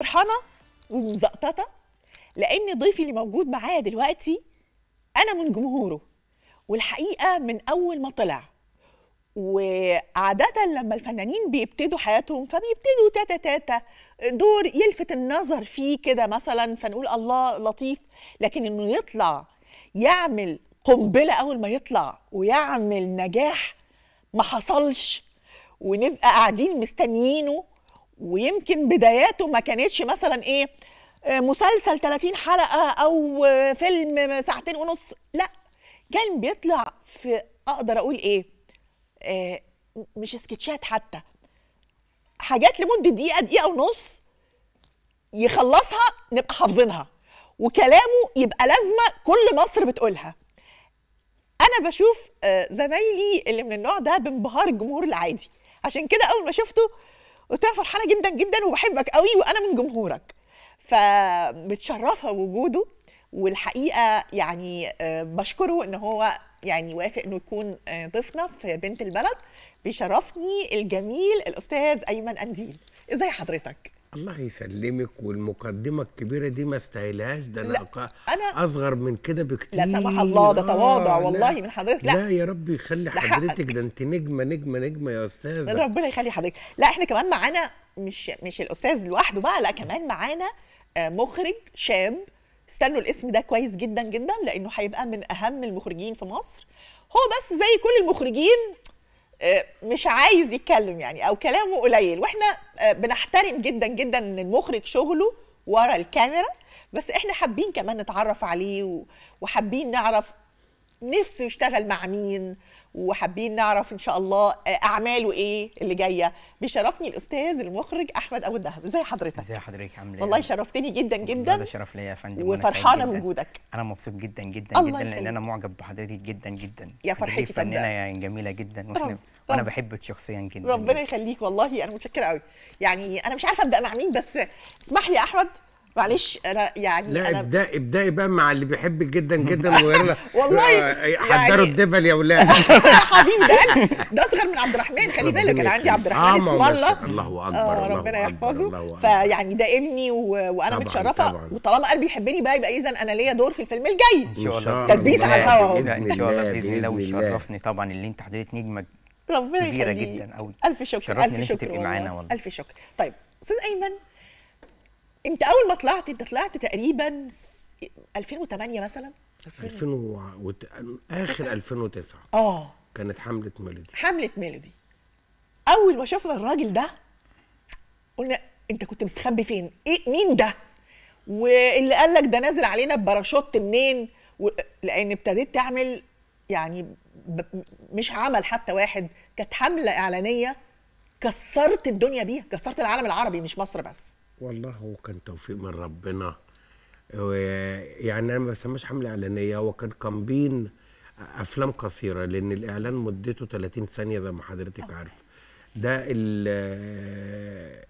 فرحانه ومزقططه لان ضيفي اللي موجود معايا دلوقتي انا من جمهوره والحقيقه من اول ما طلع وعادة لما الفنانين بيبتدوا حياتهم فبيبتدوا تاتا تاتا دور يلفت النظر فيه كده مثلا فنقول الله لطيف لكن انه يطلع يعمل قنبلة أول ما يطلع ويعمل نجاح ما حصلش ونبقى قاعدين مستنيينه ويمكن بداياته ما كانتش مثلا ايه آه، مسلسل 30 حلقه او آه، فيلم ساعتين ونص لا كان بيطلع في اقدر اقول ايه آه، مش سكتشات حتى حاجات لمده دقيقه دقيقه ونص يخلصها نبقى حافظينها وكلامه يبقى لازمه كل مصر بتقولها انا بشوف زمايلي اللي من النوع ده بانبهار الجمهور العادي عشان كده اول ما شفته قلت لها فرحانه جدا جدا وبحبك قوي وانا من جمهورك فمتشرفه وجوده والحقيقه يعني آه، بشكره ان هو يعني وافق انه يكون آه، ضيفنا في بنت البلد بيشرفني الجميل الاستاذ ايمن انديل ازاي حضرتك الله يسلمك والمقدمه الكبيره دي ما استاهلهاش ده انا انا اصغر من كده بكتير لا سمح الله ده تواضع آه والله لا من حضرتك لا, لا يا رب يخلي حضرتك ده انت نجمه نجمه نجمه يا استاذه ربنا يخلي حضرتك لا احنا كمان معانا مش مش الاستاذ لوحده بقى لا كمان معانا آه، مخرج شاب استنوا الاسم ده كويس جدا جدا لانه هيبقى من اهم المخرجين في مصر هو بس زي كل المخرجين آه، مش عايز يتكلم يعني او كلامه قليل واحنا آه، بنحترم جدا جدا ان المخرج شغله ورا الكاميرا بس احنا حابين كمان نتعرف عليه وحابين نعرف نفسه يشتغل مع مين وحابين نعرف ان شاء الله آه، اعماله ايه اللي جايه بيشرفني الاستاذ المخرج احمد ابو الدهب ازي حضرتك ازي حضرتك عامله إيه؟ والله شرفتني جدا جدا ده شرف ليا يا فندم وفرحانه بوجودك انا مبسوط جدا جدا جدا لان انا معجب بحضرتك جدا جدا يا فرحتي فنانه يعني جميله جدا وانا بحبك شخصيا جدا ربنا يخليك والله انا متشكره قوي يعني انا مش عارفه ابدا مع مين بس اسمح لي يا احمد معلش انا يعني لا أنا ابدأ ابدأ بقى مع اللي بيحبك جدا جدا والله يعني حضروا الدبل يا ولاد حبيبي ده انا ده اصغر من عبد الرحمن خلي بالك انا عندي عبد الرحمن آه، اسم الله الله آه، اكبر آه ربنا يحفظه فيعني ده ابني وانا متشرفه وطالما قلبي يحبني بقى يبقى اذا انا ليا دور في الفيلم الجاي ان شاء الله تثبيت على الهوا ان شاء الله باذن الله ويشرفني طبعا اللي انت حضرتك نجمه ربنا يخليك كبيره جدا قوي الف شكر الف شكر تبقي معانا والله الف شكر طيب استاذ ايمن انت اول ما طلعت انت طلعت تقريبا 2008 مثلا 2000 و... اخر 2009 اه كانت حمله ميلودي حمله ميلودي اول ما شفنا الراجل ده قلنا انت كنت مستخبي فين ايه مين ده واللي قال لك ده نازل علينا بباراشوت منين و... لان ابتديت تعمل يعني ب... مش عمل حتى واحد كانت حمله اعلانيه كسرت الدنيا بيها كسرت العالم العربي مش مصر بس والله هو كان توفيق من ربنا يعني انا ما بسماش حمله اعلانيه هو كان قامبين افلام قصيره لان الاعلان مدته 30 ثانيه زي ما حضرتك عارفه ده ال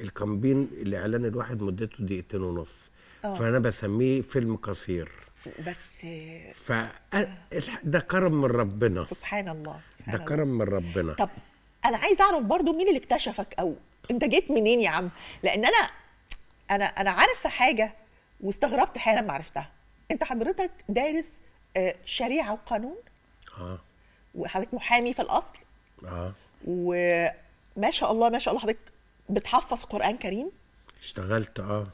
الكامبين الاعلان الواحد مدته دقيقتين ونص آه. فانا بسميه فيلم قصير بس ف ده كرم من ربنا سبحان الله سبحان ده كرم من ربنا طب انا عايز اعرف برضو مين اللي اكتشفك او انت جيت منين يا عم لان انا انا انا عارفه حاجه واستغربت حالا ما عرفتها انت حضرتك دارس آه، شريعه وقانون اه وحضرتك محامي في الاصل اه وما شاء الله ما شاء الله حضرتك بتحفظ قران كريم اشتغلت اه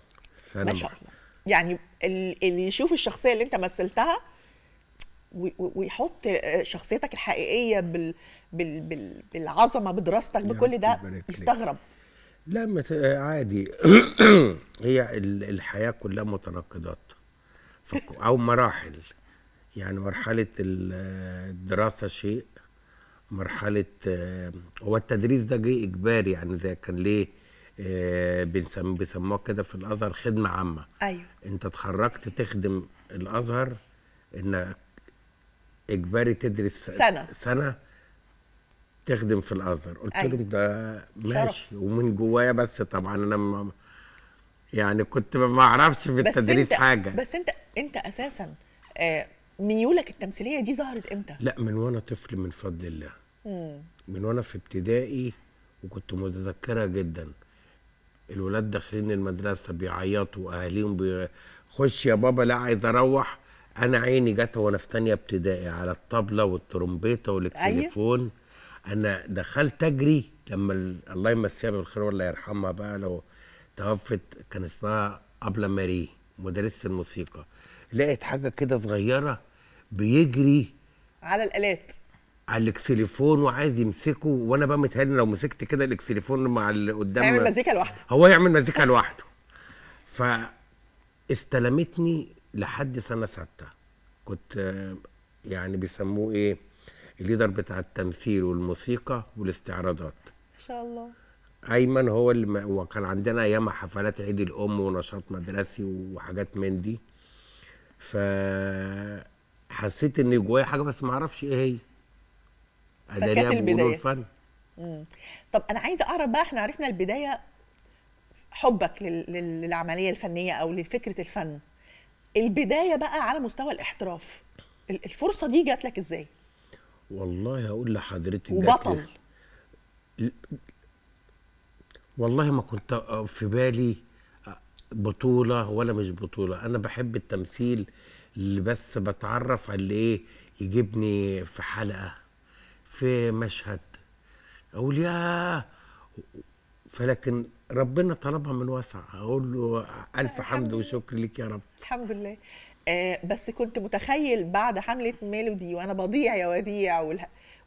سنه ما شاء الله يعني اللي يشوف الشخصيه اللي انت مثلتها ويحط آه، شخصيتك الحقيقيه بال... بال... بالعظمه بدراستك بكل ده يستغرب لا مت... آه، عادي هي الحياه كلها متناقضات او مراحل يعني مرحله الدراسه شيء مرحله آه، هو التدريس ده جه اجباري يعني زي كان ليه آه، بنسم بيسموها كده في الازهر خدمه عامه ايوه انت اتخرجت تخدم الازهر انك اجباري تدرس سنه سنه تخدم في الازهر قلت له أيوة. لهم ده ماشي شرف. ومن جوايا بس طبعا انا ما يعني كنت ما اعرفش في التدريب حاجه بس انت انت اساسا آه، ميولك التمثيليه دي ظهرت امتى لا من وانا طفل من فضل الله مم. من وانا في ابتدائي وكنت متذكره جدا الولاد داخلين المدرسه بيعيطوا اهاليهم بيخش يا بابا لا عايز اروح انا عيني جت وانا في تانية ابتدائي على الطبله والترومبيته أيوة. والتليفون أيوه؟ انا دخلت اجري لما الله يمسيها بالخير والله يرحمها بقى لو توفت كان اسمها ابلا ماري مدرسه الموسيقى لقيت حاجه كده صغيره بيجري على الالات على الاكسليفون وعايز يمسكه وانا بقى متهيألي لو مسكت كده الاكسليفون مع اللي قدام هيعمل مزيكا لوحده هو يعمل مزيكا لوحده فاستلمتني استلمتني لحد سنه سته كنت يعني بيسموه ايه الليدر بتاع التمثيل والموسيقى والاستعراضات ما شاء الله ايمن هو اللي وكان عندنا ايام حفلات عيد الام ونشاط مدرسي وحاجات من دي فحسيت ان جوايا حاجه بس ما اعرفش ايه هي اداريها بيقولوا الفن طب انا عايزه اعرف بقى احنا عرفنا البدايه حبك للعمليه الفنيه او لفكره الفن البدايه بقى على مستوى الاحتراف الفرصه دي جات لك ازاي والله هقول لحضرتك وبطل والله ما كنت في بالي بطولة ولا مش بطولة أنا بحب التمثيل اللي بس بتعرف على إيه يجيبني في حلقة في مشهد أقول ياه فلكن ربنا طلبها من واسع أقول له ألف حمد وشكر لك يا رب الحمد لله آه، بس كنت متخيل بعد حمله ميلودي وانا بضيع يا وديع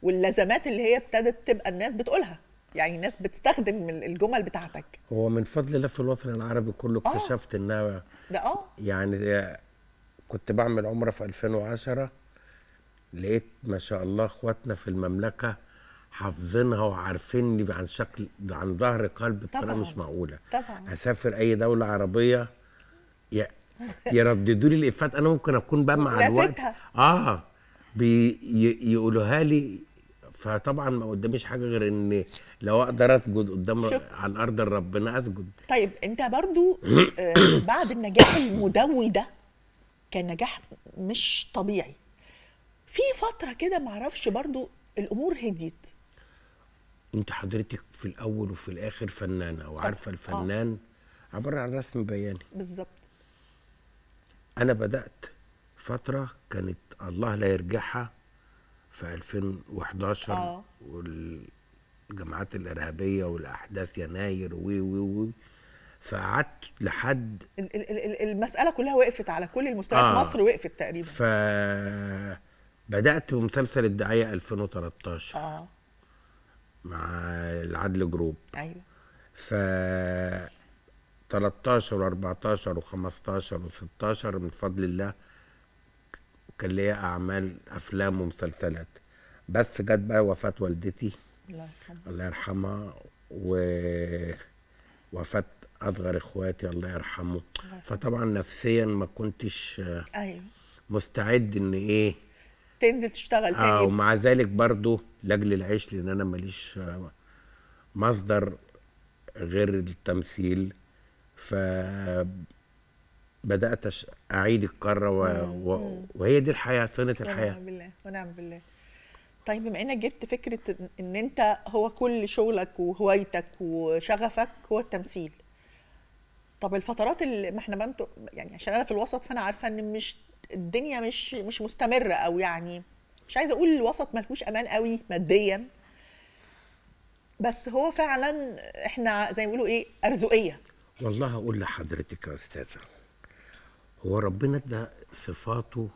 واللزمات اللي هي ابتدت تبقى الناس بتقولها يعني الناس بتستخدم الجمل بتاعتك هو من فضل الله في الوطن العربي كله آه. اكتشفت انها ده اه يعني كنت بعمل عمره في 2010 لقيت ما شاء الله اخواتنا في المملكه حافظينها وعارفيني عن شكل عن ظهر قلب بطريقه مش معقوله طبعا اسافر اي دوله عربيه يرددوا لي الافات انا ممكن اكون بقى مع الوقت اه بيقولوها لي فطبعا ما قداميش حاجه غير ان لو اقدر اسجد قدام على الارض ربنا اسجد طيب انت برضو آه، بعد النجاح المدوي ده كان نجاح مش طبيعي في فتره كده معرفش برضو الامور هديت انت حضرتك في الاول وفي الاخر فنانه وعارفه آه. الفنان آه. عباره عن رسم بياني بالظبط انا بدات فتره كانت الله لا يرجعها في 2011 اه والجماعات الارهابيه والاحداث يناير و و و فقعدت لحد المساله كلها وقفت على كل المستويات آه. مصر وقفت تقريبا ف بدات بمسلسل الدعايه 2013 اه مع العدل جروب ايوه ف 13 و14 و15 و16 من فضل الله كان ليا اعمال افلام ومسلسلات بس جت بقى وفاه والدتي الله يرحمها الله يرحمها ووفاه اصغر اخواتي الله يرحمه فطبعا نفسيا ما كنتش ايوه مستعد ان ايه تنزل تشتغل تاني اه ومع ذلك برضو لاجل العيش لان انا ماليش مصدر غير التمثيل ف بدات اعيد القاره و... و... وهي دي الحياه سنه الحياه ونعم بالله ونعم بالله طيب بما انك جبت فكره ان انت هو كل شغلك وهوايتك وشغفك هو التمثيل طب الفترات اللي ما احنا بنتو يعني عشان انا في الوسط فانا عارفه ان مش الدنيا مش مش مستمره او يعني مش عايزه اقول الوسط ملهوش امان قوي ماديا بس هو فعلا احنا زي ما بيقولوا ايه ارزقيه والله اقول لحضرتك يا استاذه هو ربنا ادى صفاته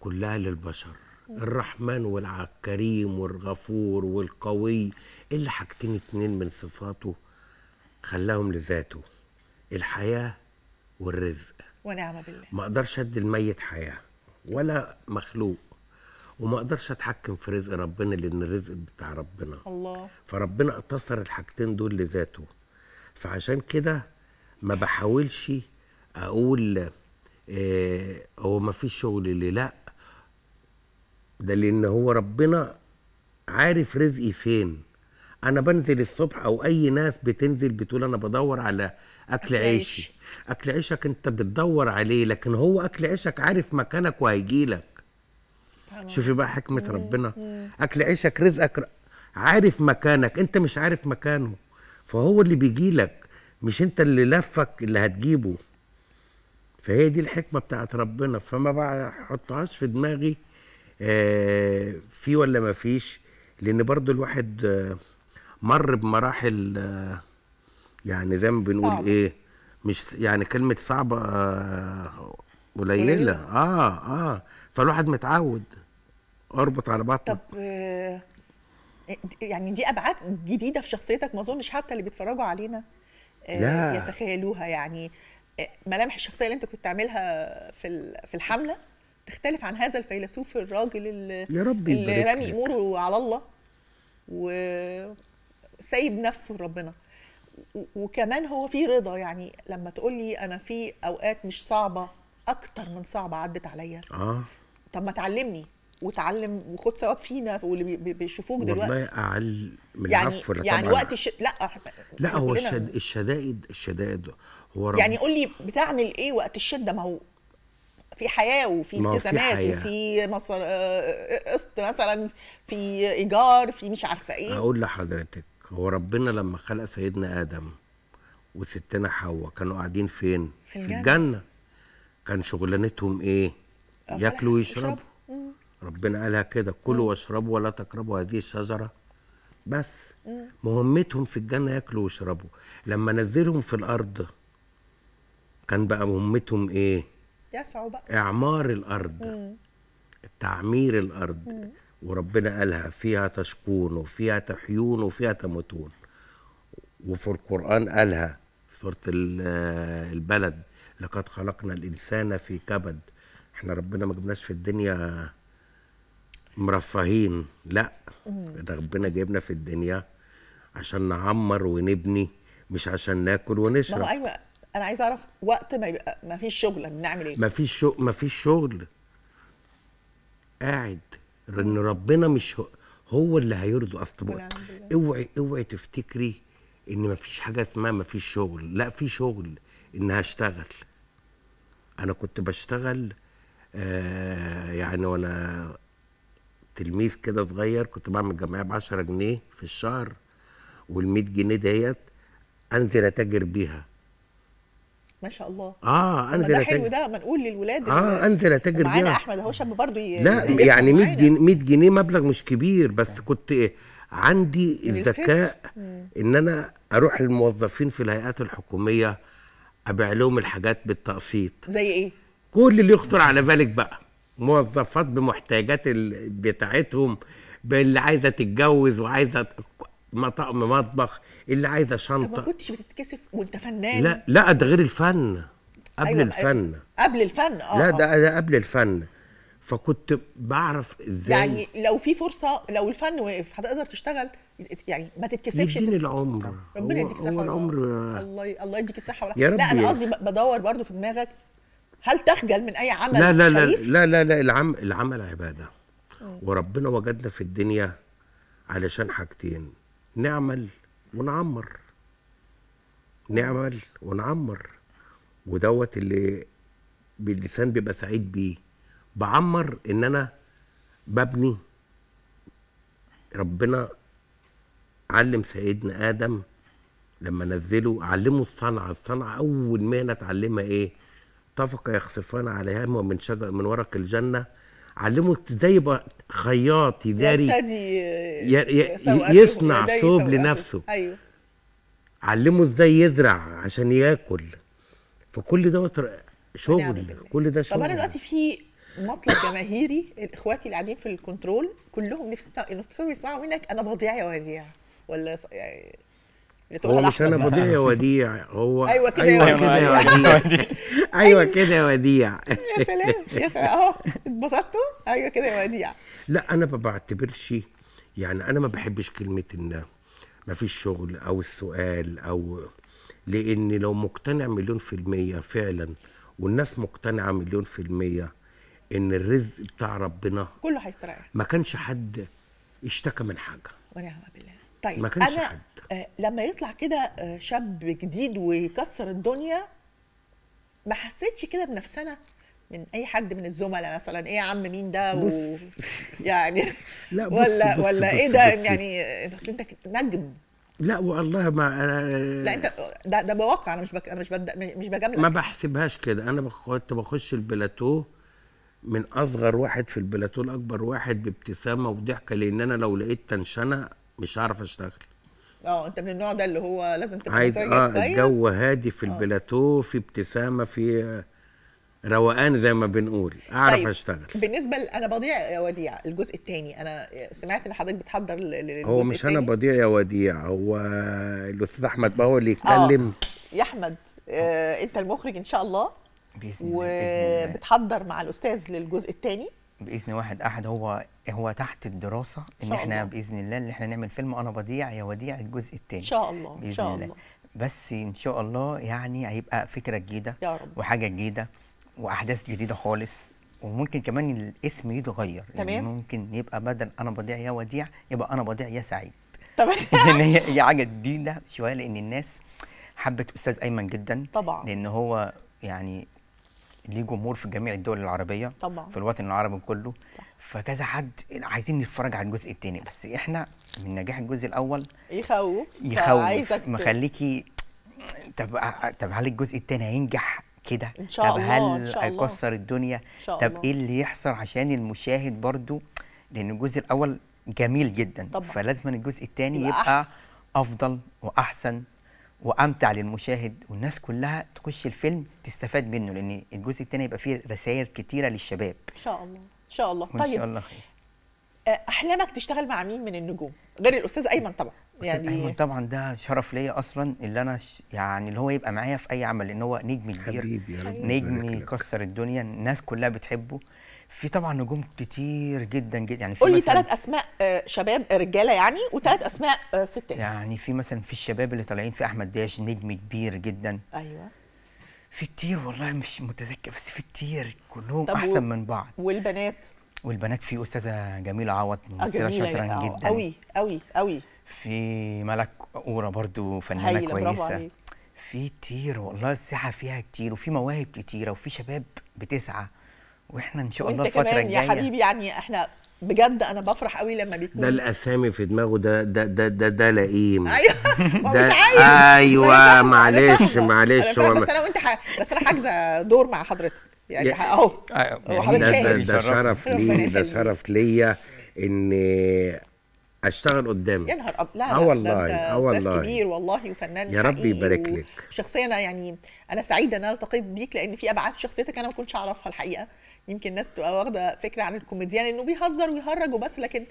كلها للبشر الرحمن والكريم والغفور والقوي اللي حاجتين اتنين من صفاته خلاهم لذاته الحياه والرزق ونعم بالله ما اقدرش ادي الميت حياه ولا مخلوق وما اقدرش اتحكم في رزق ربنا لان الرزق بتاع ربنا الله فربنا اقتصر الحاجتين دول لذاته فعشان كده ما بحاولش اقول آه هو ما فيش شغل ليه لا ده لان هو ربنا عارف رزقي فين انا بنزل الصبح او اي ناس بتنزل بتقول انا بدور على اكل عيشي اكل عيشك انت بتدور عليه لكن هو اكل عيشك عارف مكانك وهيجيلك شوفي بقى حكمه ربنا اكل عيشك رزقك عارف مكانك انت مش عارف مكانه فهو اللي بيجي لك مش انت اللي لفك اللي هتجيبه فهي دي الحكمه بتاعت ربنا فما بحطهاش في دماغي آه في ولا ما فيش لان برضو الواحد آه مر بمراحل آه يعني زي ما بنقول صعب. ايه مش يعني كلمه صعبه آه، قليله اه اه فالواحد متعود اربط على بطنك طب آه، يعني دي ابعاد جديده في شخصيتك ما اظنش حتى اللي بيتفرجوا علينا آه، لا. يتخيلوها يعني آه، ملامح الشخصيه اللي انت كنت تعملها في في الحمله تختلف عن هذا الفيلسوف الراجل اللي, يا ربي اللي رامي اموره على الله وسايب نفسه لربنا وكمان هو في رضا يعني لما تقول لي انا في اوقات مش صعبه اكتر من صعبه عدت عليا اه طب ما تعلمني وتعلم وخد ثواب فينا واللي بيشوفوك دلوقتي والله اعل من يعني العفو يعني طبعا. وقت الش... لا لا هو الشد... الشدائد الشدائد هو رب... يعني قول لي بتعمل ايه وقت الشده ما هو في حياه وفي التزامات وفي مصر قسط مثلا في ايجار في مش عارفه ايه اقول لحضرتك هو ربنا لما خلق سيدنا ادم وستنا حواء كانوا قاعدين فين في الجنه, في الجنة. كان شغلانتهم ايه أه، ياكلوا ويشربوا ربنا قالها كده كلوا واشربوا ولا تقربوا هذه الشجره بس مهمتهم في الجنه ياكلوا ويشربوا لما نزلهم في الارض كان بقى مهمتهم ايه يسعوا بقى اعمار الارض تعمير الارض وربنا قالها فيها تشكون وفيها تحيون وفيها تموتون وفي القران قالها في سوره البلد لقد خلقنا الانسان في كبد احنا ربنا ما جبناش في الدنيا مرفهين لا ربنا جايبنا في الدنيا عشان نعمر ونبني مش عشان ناكل ونشرب ما هو ايوه انا عايز اعرف وقت ما يبقى ما فيش شغل بنعمل ايه ما فيش شغل ما فيش شغل قاعد ان ربنا مش هو, هو اللي هيرضى اصل اوعي اوعي تفتكري ان ما فيش حاجه اسمها ما فيش شغل لا في شغل ان هشتغل انا كنت بشتغل آه يعني وانا تلميذ كده صغير كنت بعمل جمعيه ب 10 جنيه في الشهر وال 100 جنيه ديت انزل اتاجر بيها ما شاء الله اه انزل ده حلو ده ما نقول للولاد اه انزل اتاجر بيها معانا احمد اهو شاب برضه لا يعني 100 جنيه 100 جنيه مبلغ مش كبير بس آه. كنت عندي الذكاء ان انا اروح للموظفين في الهيئات الحكوميه ابيع لهم الحاجات بالتقسيط زي ايه؟ كل اللي يخطر على بالك بقى موظفات بمحتاجات بتاعتهم باللي عايزه تتجوز وعايزه مطبخ اللي عايزه شنطه ما كنتش بتتكسف وانت فنان لا لا ده غير الفن قبل أيوة الفن أيوة. قبل الفن اه لا آه. ده ده قبل الفن فكنت بعرف ازاي يعني لو في فرصه لو الفن وقف هتقدر تشتغل يعني ما تتكسفش يديني العمر ربنا يديك الصحه العمر الله الله يديك الصحه يا رب لا انا قصدي بدور برضو في دماغك هل تخجل من اي عمل لا لا لا لا لا, لا العم العمل عباده وربنا وجدنا في الدنيا علشان حاجتين نعمل ونعمر نعمل ونعمر ودوت اللي باللسان بيبقى سعيد بيه بعمر ان انا ببني ربنا علم سيدنا ادم لما نزله علمه الصنعه الصنعه اول مهنه اتعلمها ايه طفق يخصفان عليهما من شجر من ورق الجنه علمه ازاي يبقى خياط يداري يصنع ثوب لنفسه ايوه علمه ازاي يزرع عشان ياكل فكل دوت شغل كل ده شغل طب انا دلوقتي في مطلب جماهيري اخواتي اللي قاعدين في الكنترول كلهم نفسهم نفسهم يسمعوا منك انا بضيع يا وديع ولا يعني هو مش انا بضيع أيوة، أيوة، يا وديع هو ايوه كده ايوه كده يا وديع ايوه كده يا وديع يا سلام يا سلام اهو اتبسطتوا ايوه كده يا وديع لا انا ما بعتبرش يعني انا ما بحبش كلمه ان ما فيش شغل او السؤال او لان لو مقتنع مليون في الميه فعلا والناس مقتنعه مليون في الميه ان الرزق بتاع ربنا كله هيستريح ما كانش حد اشتكى من حاجه ونعم بالله طيب ما كانش أنا حد آه، لما يطلع كده آه، شاب جديد ويكسر الدنيا ما حسيتش كده بنفسنا من اي حد من الزملاء مثلا ايه يا عم مين ده و... يعني لا بص ولا بص ولا إيه بص ايه ده بص يعني اصل انت نجم لا والله ما انا لا انت ده ده بواقع انا مش بك... انا مش بد... مش بجامل ما بحسبهاش كده انا كنت بخش البلاتو من اصغر واحد في البلاتو لاكبر واحد بابتسامه وضحكه لان انا لو لقيت تنشنه مش هعرف اشتغل اه انت من النوع ده اللي هو لازم تبقى عايز اه الجو هادي في اه. البلاتو في ابتسامه في روقان زي ما بنقول اعرف طيب. اشتغل بالنسبه ل... انا بضيع يا وديع الجزء الثاني انا سمعت ان حضرتك بتحضر للجزء هو مش التاني. انا بضيع يا وديع هو الاستاذ احمد بقى هو اللي آه، يتكلم يا احمد آه انت المخرج ان شاء الله وبتحضر مع الاستاذ للجزء الثاني باذن واحد احد هو هو تحت الدراسه ان احنا الله. باذن الله ان احنا نعمل فيلم انا بضيع يا وديع الجزء الثاني ان شاء الله باذن إن شاء الله. الله بس ان شاء الله يعني هيبقى فكره جديده يا رب. وحاجه جديده واحداث جديده خالص وممكن كمان الاسم يتغير يعني تمام. يعني ممكن يبقى بدل انا بضيع يا وديع يبقى انا بضيع يا سعيد تمام يعني هي هي حاجه جديده شويه لان الناس حبت استاذ ايمن جدا طبعا لان هو يعني ليه جمهور في جميع الدول العربيه طبعا في الوطن العربي كله صح. فكذا حد عايزين نتفرج على الجزء الثاني بس احنا من نجاح الجزء الاول يخوف يخوف مخليكي طب طب هل الجزء الثاني هينجح كده ان شاء طب الله هل هيكسر الدنيا إن شاء طب الله. ايه اللي يحصل عشان المشاهد برضو لان الجزء الاول جميل جدا طبعا. فلازم الجزء الثاني يبقى, يبقى افضل واحسن وامتع للمشاهد والناس كلها تخش الفيلم تستفاد منه لان الجزء الثاني يبقى فيه رسائل كتيره للشباب ان شاء الله ان شاء الله طيب ان شاء الله خير آه، احلامك تشتغل مع مين من النجوم غير الاستاذ ايمن طبعا يعني أستاذ ايمن طبعا ده شرف ليا اصلا اللي انا ش... يعني اللي هو يبقى معايا في اي عمل لان هو نجم كبير نجم يكسر الدنيا الناس كلها بتحبه في طبعا نجوم كتير جدا جدا يعني قول لي ثلاث اسماء آه، شباب آه، رجاله يعني وثلاث آه. اسماء ستات يعني في مثلا في الشباب اللي طالعين في احمد داش نجم كبير جدا ايوه في كتير والله مش متذكر بس في كتير كلهم احسن و... من بعض والبنات والبنات في استاذه جميله عوض ممثله شاطره جدا قوي قوي قوي في ملك اورا برضو فنانه كويسه في كتير والله الساحه فيها كتير وفي مواهب كتيره وفي شباب بتسعى واحنا ان شاء الله الفتره الجايه يا حبيبي يعني احنا بجد انا بفرح قوي لما بيكون ده الاسامي في دماغه ده ده ده ده, ده لئيم ايوه ده ايوه معلش معلش هو بس انا وانت بس انا حاجزه دور مع حضرتك يعني اهو أيوه. ده, ده شرف لي ده شرف ليا ان اشتغل قدامك يا نهار اب لا اه والله اه والله كبير والله وفنان يا رب يبارك لك شخصيه انا يعني انا سعيده ان انا التقيت بيك لان في ابعاد شخصيتك انا ما كنتش اعرفها الحقيقه يمكن الناس بتبقى واخده فكره عن الكوميديان انه بيهزر ويهرج وبس لكن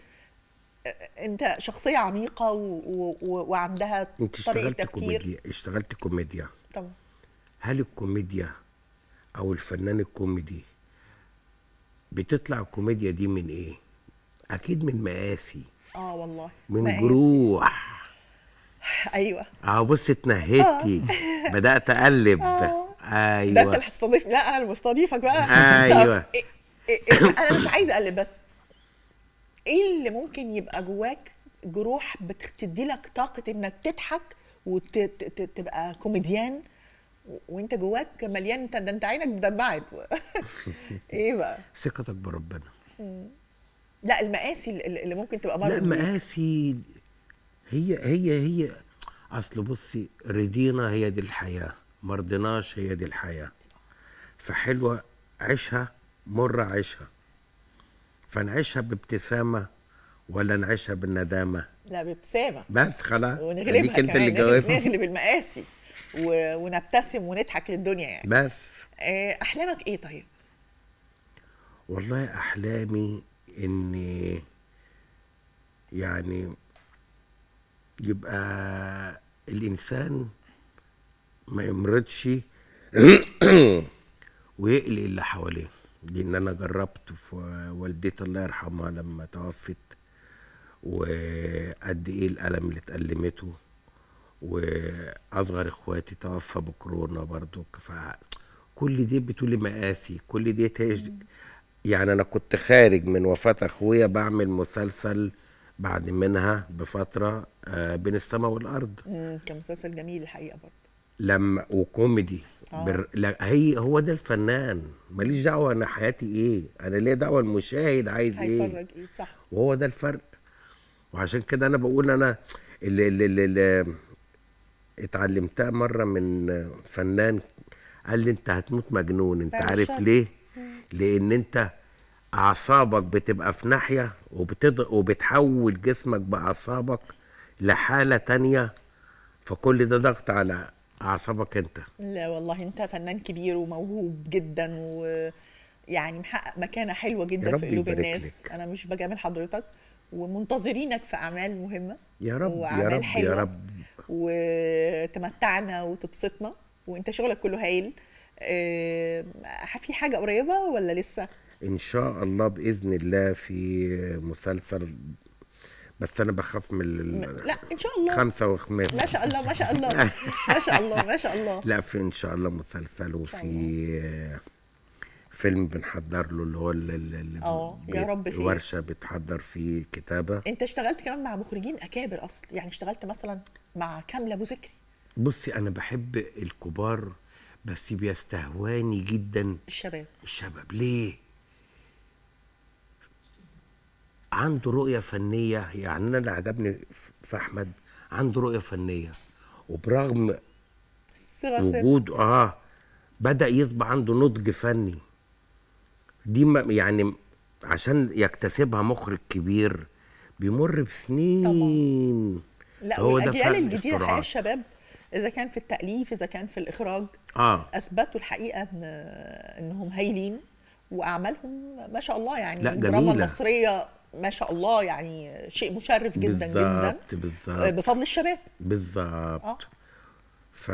آه، انت شخصيه عميقه و... و... وعندها انت اشتغلت كوميديا اشتغلت كوميديا طبعا هل الكوميديا او الفنان الكوميدي بتطلع الكوميديا دي من ايه اكيد من مقاسي اه والله من مقاسي. جروح ايوه اه بص اتنهدتي آه. بدات اقلب آه. ايوه ده انت اللي هتستضيف لا انا اللي بقى ايوه إيه، إيه، إيه، انا مش عايزه اقلب بس ايه اللي ممكن يبقى جواك جروح بتدي لك طاقه انك تضحك وتبقى كوميديان وانت جواك مليان انت ده انت عينك دمعت ايه بقى ثقتك بربنا لا المقاسي اللي ممكن تبقى مرة لا المقاسي هي هي هي اصل بصي رضينا هي دي الحياه مرضناش هي دي الحياة فحلوة عيشها مرة عيشها فنعيشها بابتسامة ولا نعيشها بالندامة لا بابتسامة بس خلاص ونغلبها انت اللي جاوبت نغلب المقاسي و... ونبتسم ونضحك للدنيا يعني بس آه، احلامك ايه طيب والله احلامي اني يعني يبقى الانسان ما يمرضش ويقلق اللي حواليه لان انا جربت في والدتي الله يرحمها لما توفت وقد ايه الالم اللي اتألمته واصغر اخواتي توفى بكورونا برضو فكل دي بتقولي مقاسي كل دي تهج يعني انا كنت خارج من وفاه اخويا بعمل مسلسل بعد منها بفتره آه، بين السماء والارض كان مسلسل جميل الحقيقه برضه لما وكوميدي آه. بر... لا هي هو ده الفنان ماليش دعوه انا حياتي ايه انا ليا دعوه المشاهد عايز ايه ايه صح وهو ده الفرق وعشان كده انا بقول انا اللي, اللي, اللي, اللي اتعلمتها مره من فنان قال لي انت هتموت مجنون انت عارف ليه لان انت اعصابك بتبقى في ناحيه وبتض... وبتحول جسمك باعصابك لحاله تانية فكل ده ضغط على اعصابك انت لا والله انت فنان كبير وموهوب جدا ويعني محقق مكانه حلوه جدا في قلوب الناس لك. انا مش بجامل حضرتك ومنتظرينك في اعمال مهمه يا رب وأعمال يا رب حلوة يا رب وتمتعنا وتبسطنا وانت شغلك كله هايل أه في حاجه قريبه ولا لسه ان شاء الله باذن الله في مسلسل بس انا بخاف من لا ان شاء الله خمسه وخمسه ما شاء الله ما شاء الله ما شاء الله ما شاء الله لا في ان شاء الله مسلسل وفي فيلم بنحضر له اللي هو اللي اه يا رب خير ورشه بتحضر فيه كتابه انت اشتغلت كمان مع مخرجين اكابر اصل يعني اشتغلت مثلا مع كامله ابو ذكري بصي انا بحب الكبار بس بيستهواني جدا الشباب الشباب ليه عنده رؤية فنية يعني أنا عجبني في أحمد عنده رؤية فنية وبرغم وجود آه بدأ يطبع عنده نضج فني دي ما يعني عشان يكتسبها مخرج كبير بيمر بسنين طبعا لا هو ده فرق الجديدة حياة الشباب اذا كان في التاليف اذا كان في الاخراج آه. اثبتوا الحقيقه ان انهم هايلين واعمالهم ما شاء الله يعني الدراما المصريه ما شاء الله يعني شيء مشرف جدا بالزبط جدا بالظبط آه، بفضل الشباب بالظبط آه. ف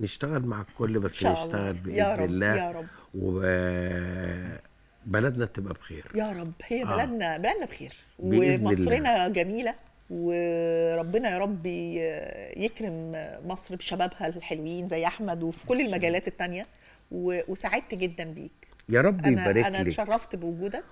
نشتغل مع الكل بس نشتغل باذن الله يا رب وبلدنا تبقى بخير يا رب هي بلدنا آه. بلدنا بخير ومصرنا الله. جميله وربنا يا رب يكرم مصر بشبابها الحلوين زي احمد وفي كل المجالات التانية وسعدت جدا بيك يا رب يبارك لك انا اتشرفت بوجودك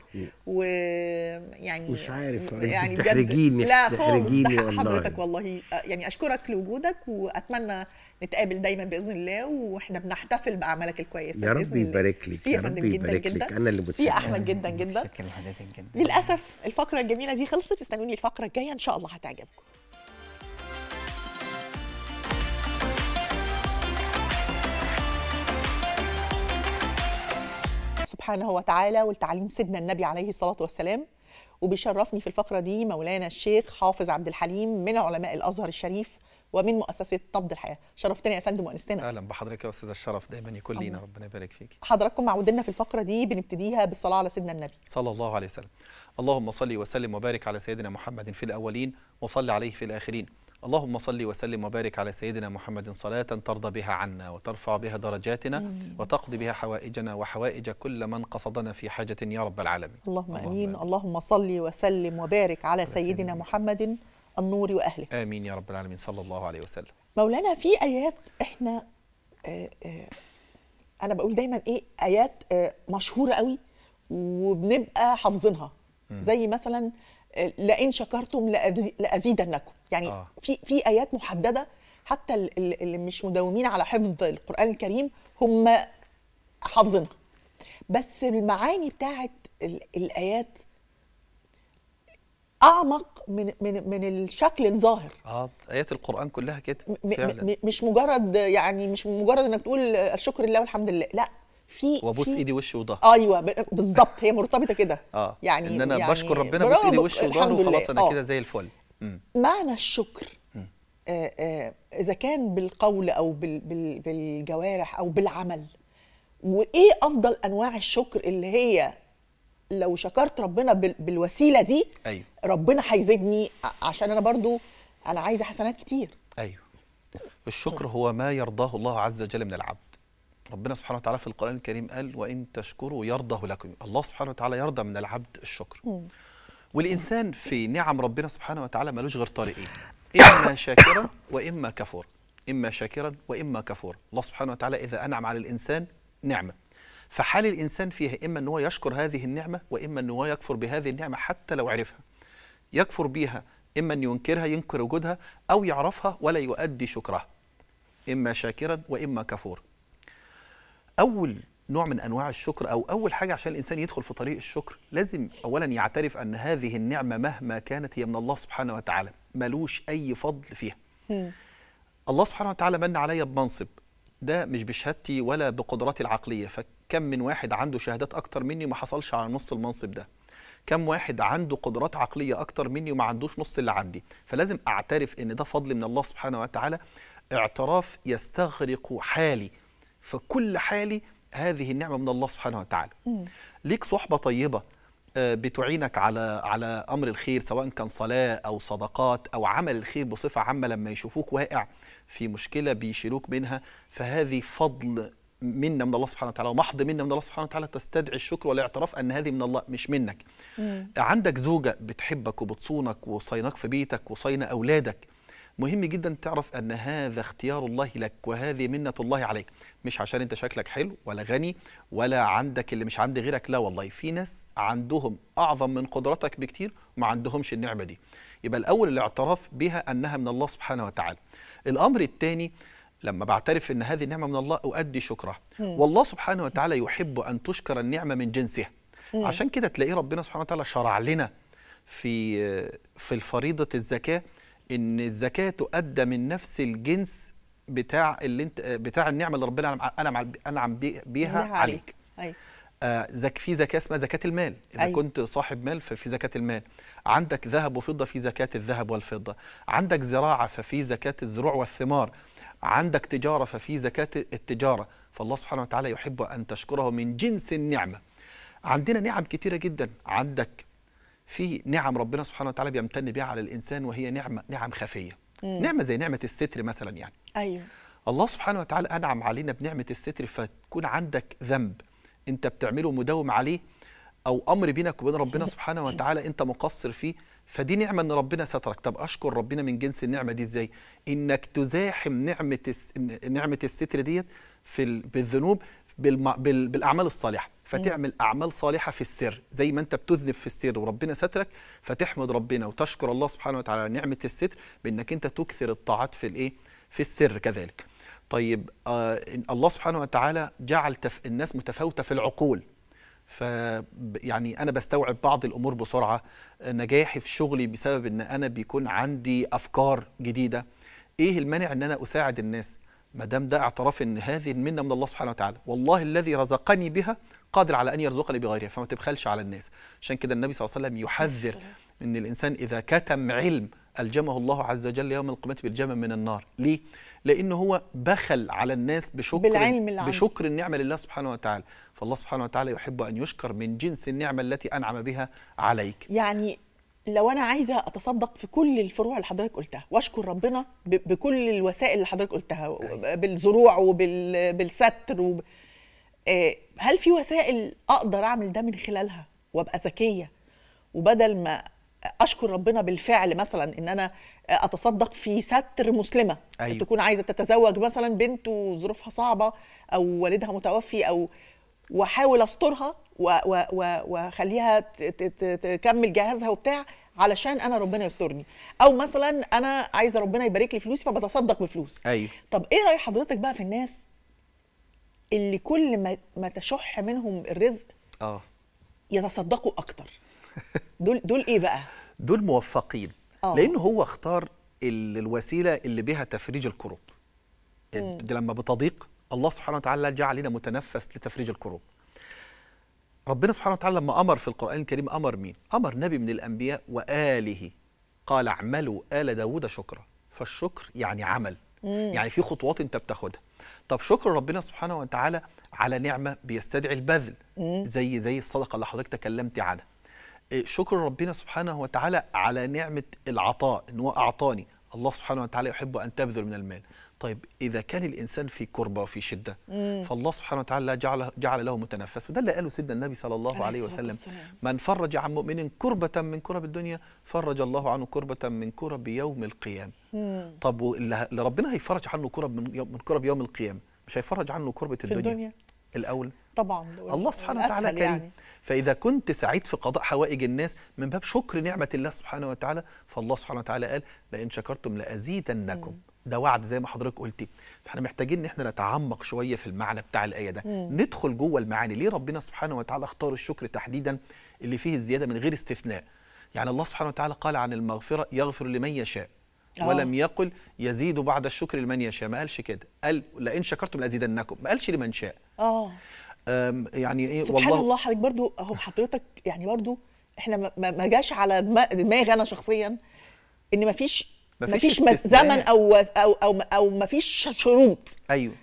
ويعني مش عارف يعني بتحرجيني لا خالص والله حضرتك والله يعني اشكرك لوجودك واتمنى نتقابل دايما باذن الله واحنا بنحتفل باعمالك الكويسه يا رب يبارك لك يا رب يبارك لك انا اللي متشكر احمد جدا جدا متشكر جدا للاسف الفقره الجميله دي خلصت استنوني الفقره الجايه ان شاء الله هتعجبكم سبحانه وتعالى ولتعليم سيدنا النبي عليه الصلاة والسلام وبيشرفني في الفقرة دي مولانا الشيخ حافظ عبد الحليم من علماء الأزهر الشريف ومن مؤسسة نبض الحياة شرفتنا يا فندم وأنستنا أهلا بحضرتك يا أستاذ الشرف دايما يكون لينا ربنا يبارك فيك حضراتكم معودنا في الفقرة دي بنبتديها بالصلاة على سيدنا النبي صلى الله عليه وسلم اللهم صل وسلم وبارك على سيدنا محمد في الأولين وصل عليه في الآخرين اللهم صل وسلم وبارك على سيدنا محمد صلاة ترضى بها عنا وترفع بها درجاتنا آمين. وتقضي بها حوائجنا وحوائج كل من قصدنا في حاجة يا رب العالمين اللهم, اللهم أمين اللهم صل وسلم وبارك على سيدنا محمد النور وأهله آمين يا رب العالمين صلى الله عليه وسلم مولانا في آيات إحنا آه، آه، أنا بقول دايما إيه آيات آه، مشهورة قوي وبنبقى حافظينها زي مثلا لئن شكرتم لازيدنكم يعني آه. في في ايات محدده حتى اللي مش مداومين على حفظ القران الكريم هم حافظينها بس المعاني بتاعت الايات اعمق من من من الشكل الظاهر اه ايات القران كلها كده فعلا. مش مجرد يعني مش مجرد انك تقول الشكر لله والحمد لله لا في وابوس في... ايدي وشي وضهر ايوه بالظبط هي مرتبطه كده اه يعني ان انا يعني بشكر ربنا ببوس ايدي وشي وضهر وخلاص انا كده آه. زي الفل معنى الشكر آه، آه، اذا كان بالقول او بال... بالجوارح او بالعمل وايه افضل انواع الشكر اللي هي لو شكرت ربنا بال... بالوسيله دي أيوة. ربنا هيزيدني عشان انا برضو انا عايزه حسنات كتير ايوه الشكر هو ما يرضاه الله عز وجل من العبد ربنا سبحانه وتعالى في القرآن الكريم قال وإن تشكروا يرضه لكم الله سبحانه وتعالى يرضى من العبد الشكر والإنسان في نعم ربنا سبحانه وتعالى ملوش غير طريقين إما شاكرا وإما كفورا إما شاكرا وإما كفورا الله سبحانه وتعالى إذا أنعم على الإنسان نعمة فحال الإنسان فيها إما أن هو يشكر هذه النعمة وإما أن هو يكفر بهذه النعمة حتى لو عرفها يكفر بها إما أن ينكرها ينكر وجودها أو يعرفها ولا يؤدي شكرها إما شاكرا وإما كفورا اول نوع من انواع الشكر او اول حاجه عشان الانسان يدخل في طريق الشكر لازم اولا يعترف ان هذه النعمه مهما كانت هي من الله سبحانه وتعالى ملوش اي فضل فيها الله سبحانه وتعالى من عليا بمنصب ده مش بشهادتي ولا بقدراتي العقليه فكم من واحد عنده شهادات اكتر مني ما حصلش على نص المنصب ده كم واحد عنده قدرات عقليه اكتر مني وما عندوش نص اللي عندي فلازم اعترف ان ده فضل من الله سبحانه وتعالى اعتراف يستغرق حالي فكل حالي هذه النعمه من الله سبحانه وتعالى ليك صحبه طيبه آه، بتعينك على على امر الخير سواء كان صلاه او صدقات او عمل الخير بصفه عامه لما يشوفوك واقع في مشكله بيشيلوك منها فهذه فضل منا من الله سبحانه وتعالى ومحض منا من الله سبحانه وتعالى تستدعي الشكر والاعتراف ان هذه من الله مش منك. مم. عندك زوجه بتحبك وبتصونك وصينك في بيتك وصينه اولادك مهم جدا تعرف ان هذا اختيار الله لك وهذه منه الله عليك مش عشان انت شكلك حلو ولا غني ولا عندك اللي مش عند غيرك لا والله في ناس عندهم اعظم من قدرتك بكتير وما عندهمش النعمه دي يبقى الاول الاعتراف بها انها من الله سبحانه وتعالى الامر الثاني لما بعترف ان هذه النعمه من الله اؤدي شكرها والله سبحانه وتعالى يحب ان تشكر النعمه من جنسها عشان كده تلاقيه ربنا سبحانه وتعالى شرع لنا في في الفريضه الزكاه ان الزكاه تؤدى من نفس الجنس بتاع اللي انت بتاع النعمه اللي ربنا انعم انعم بيها عليك, عليك. ايوه آه زك في زكاه اسمها زكاه المال اذا أي. كنت صاحب مال ففي زكاه المال عندك ذهب وفضه في زكاه الذهب والفضه عندك زراعه ففي زكاه الزروع والثمار عندك تجاره ففي زكاه التجاره فالله سبحانه وتعالى يحب ان تشكره من جنس النعمه عندنا نعم كتيره جدا عندك في نعم ربنا سبحانه وتعالى بيمتن بها على الانسان وهي نعمه نعم خفيه مم. نعمه زي نعمه الستر مثلا يعني ايوه الله سبحانه وتعالى انعم علينا بنعمه الستر فتكون عندك ذنب انت بتعمله مداوم عليه او امر بينك وبين ربنا سبحانه وتعالى انت مقصر فيه فدي نعمه ان ربنا سترك طب اشكر ربنا من جنس النعمه دي ازاي انك تزاحم نعمه نعمه الستر ديت في بالذنوب بالاعمال الصالحه فتعمل اعمال صالحه في السر زي ما انت بتذنب في السر وربنا سترك فتحمد ربنا وتشكر الله سبحانه وتعالى على نعمه الستر بانك انت تكثر الطاعات في الايه في السر كذلك طيب آه الله سبحانه وتعالى جعل تف الناس متفاوته في العقول ف يعني انا بستوعب بعض الامور بسرعه نجاحي في شغلي بسبب ان انا بيكون عندي افكار جديده ايه المانع ان انا اساعد الناس ما دام ده اعتراف ان هذه المنه من الله سبحانه وتعالى والله الذي رزقني بها قادر على ان يرزقني بغيرها فما تبخلش على الناس عشان كده النبي صلى الله عليه وسلم يحذر ان الانسان اذا كتم علم الجمه الله عز وجل يوم القيامه بالجمع من النار ليه لان هو بخل على الناس بشكر بالعلم العام. بشكر النعمه لله سبحانه وتعالى فالله سبحانه وتعالى يحب ان يشكر من جنس النعمه التي انعم بها عليك يعني لو انا عايزه اتصدق في كل الفروع اللي حضرتك قلتها واشكر ربنا بكل الوسائل اللي حضرتك قلتها أيوة. بالزروع وبالستر وب... آه، هل في وسائل اقدر اعمل ده من خلالها وابقى ذكيه وبدل ما اشكر ربنا بالفعل مثلا ان انا اتصدق في ستر مسلمه أيوة. تكون عايزه تتزوج مثلا بنت وظروفها صعبه او والدها متوفي او واحاول استرها واخليها تكمل جهازها وبتاع علشان انا ربنا يسترني او مثلا انا عايزه ربنا يبارك لي فلوسي فبتصدق بفلوس ايوه طب ايه راي حضرتك بقى في الناس اللي كل ما, ما تشح منهم الرزق اه يتصدقوا اكتر دول دول ايه بقى دول موفقين أوه. لان هو اختار الوسيله اللي بها تفريج الكروب يعني لما بتضيق الله سبحانه وتعالى جعل لنا متنفس لتفريج الكروب ربنا سبحانه وتعالى لما امر في القران الكريم امر مين امر نبي من الانبياء واله قال اعملوا ال داوود شكرا فالشكر يعني عمل مم. يعني في خطوات انت بتاخدها طب شكر ربنا سبحانه وتعالى على نعمه بيستدعي البذل زي زي الصدقه اللي حضرتك تكلمتي عنها إيه، شكر ربنا سبحانه وتعالى على نعمه العطاء ان هو اعطاني الله سبحانه وتعالى يحب ان تبذل من المال طيب اذا كان الانسان في كربه وفي شده مم. فالله سبحانه وتعالى جعل جعل له متنفس وده اللي قاله سيدنا النبي صلى الله عليه وسلم السلام. من فرج عن مؤمن كربه من كرب الدنيا فرج الله عنه كربه من كرب يوم القيامه طب اللي ربنا هيفرج عنه كرب من كرب يوم القيامه مش هيفرج عنه كربه الدنيا, الدنيا. الاول طبعا الله سبحانه وتعالى كريم يعني. فاذا كنت سعيد في قضاء حوائج الناس من باب شكر نعمه الله سبحانه وتعالى فالله سبحانه وتعالى قال لئن شكرتم لازيدنكم ده وعد زي ما حضرتك قلتي فاحنا محتاجين ان احنا نتعمق شويه في المعنى بتاع الايه ده مم. ندخل جوه المعاني ليه ربنا سبحانه وتعالى اختار الشكر تحديدا اللي فيه الزياده من غير استثناء يعني الله سبحانه وتعالى قال عن المغفره يغفر لمن يشاء أوه. ولم يقل يزيد بعد الشكر لمن يشاء ما قالش كده قال لئن شكرتم لازيدنكم ما قالش لمن شاء اه يعني ايه سبحان والله الله حضرتك برضو اهو حضرتك يعني برضو احنا ما جاش على دماغي انا شخصيا ان ما فيش مفيش, مفيش زمن او او او او مفيش شروط ايوه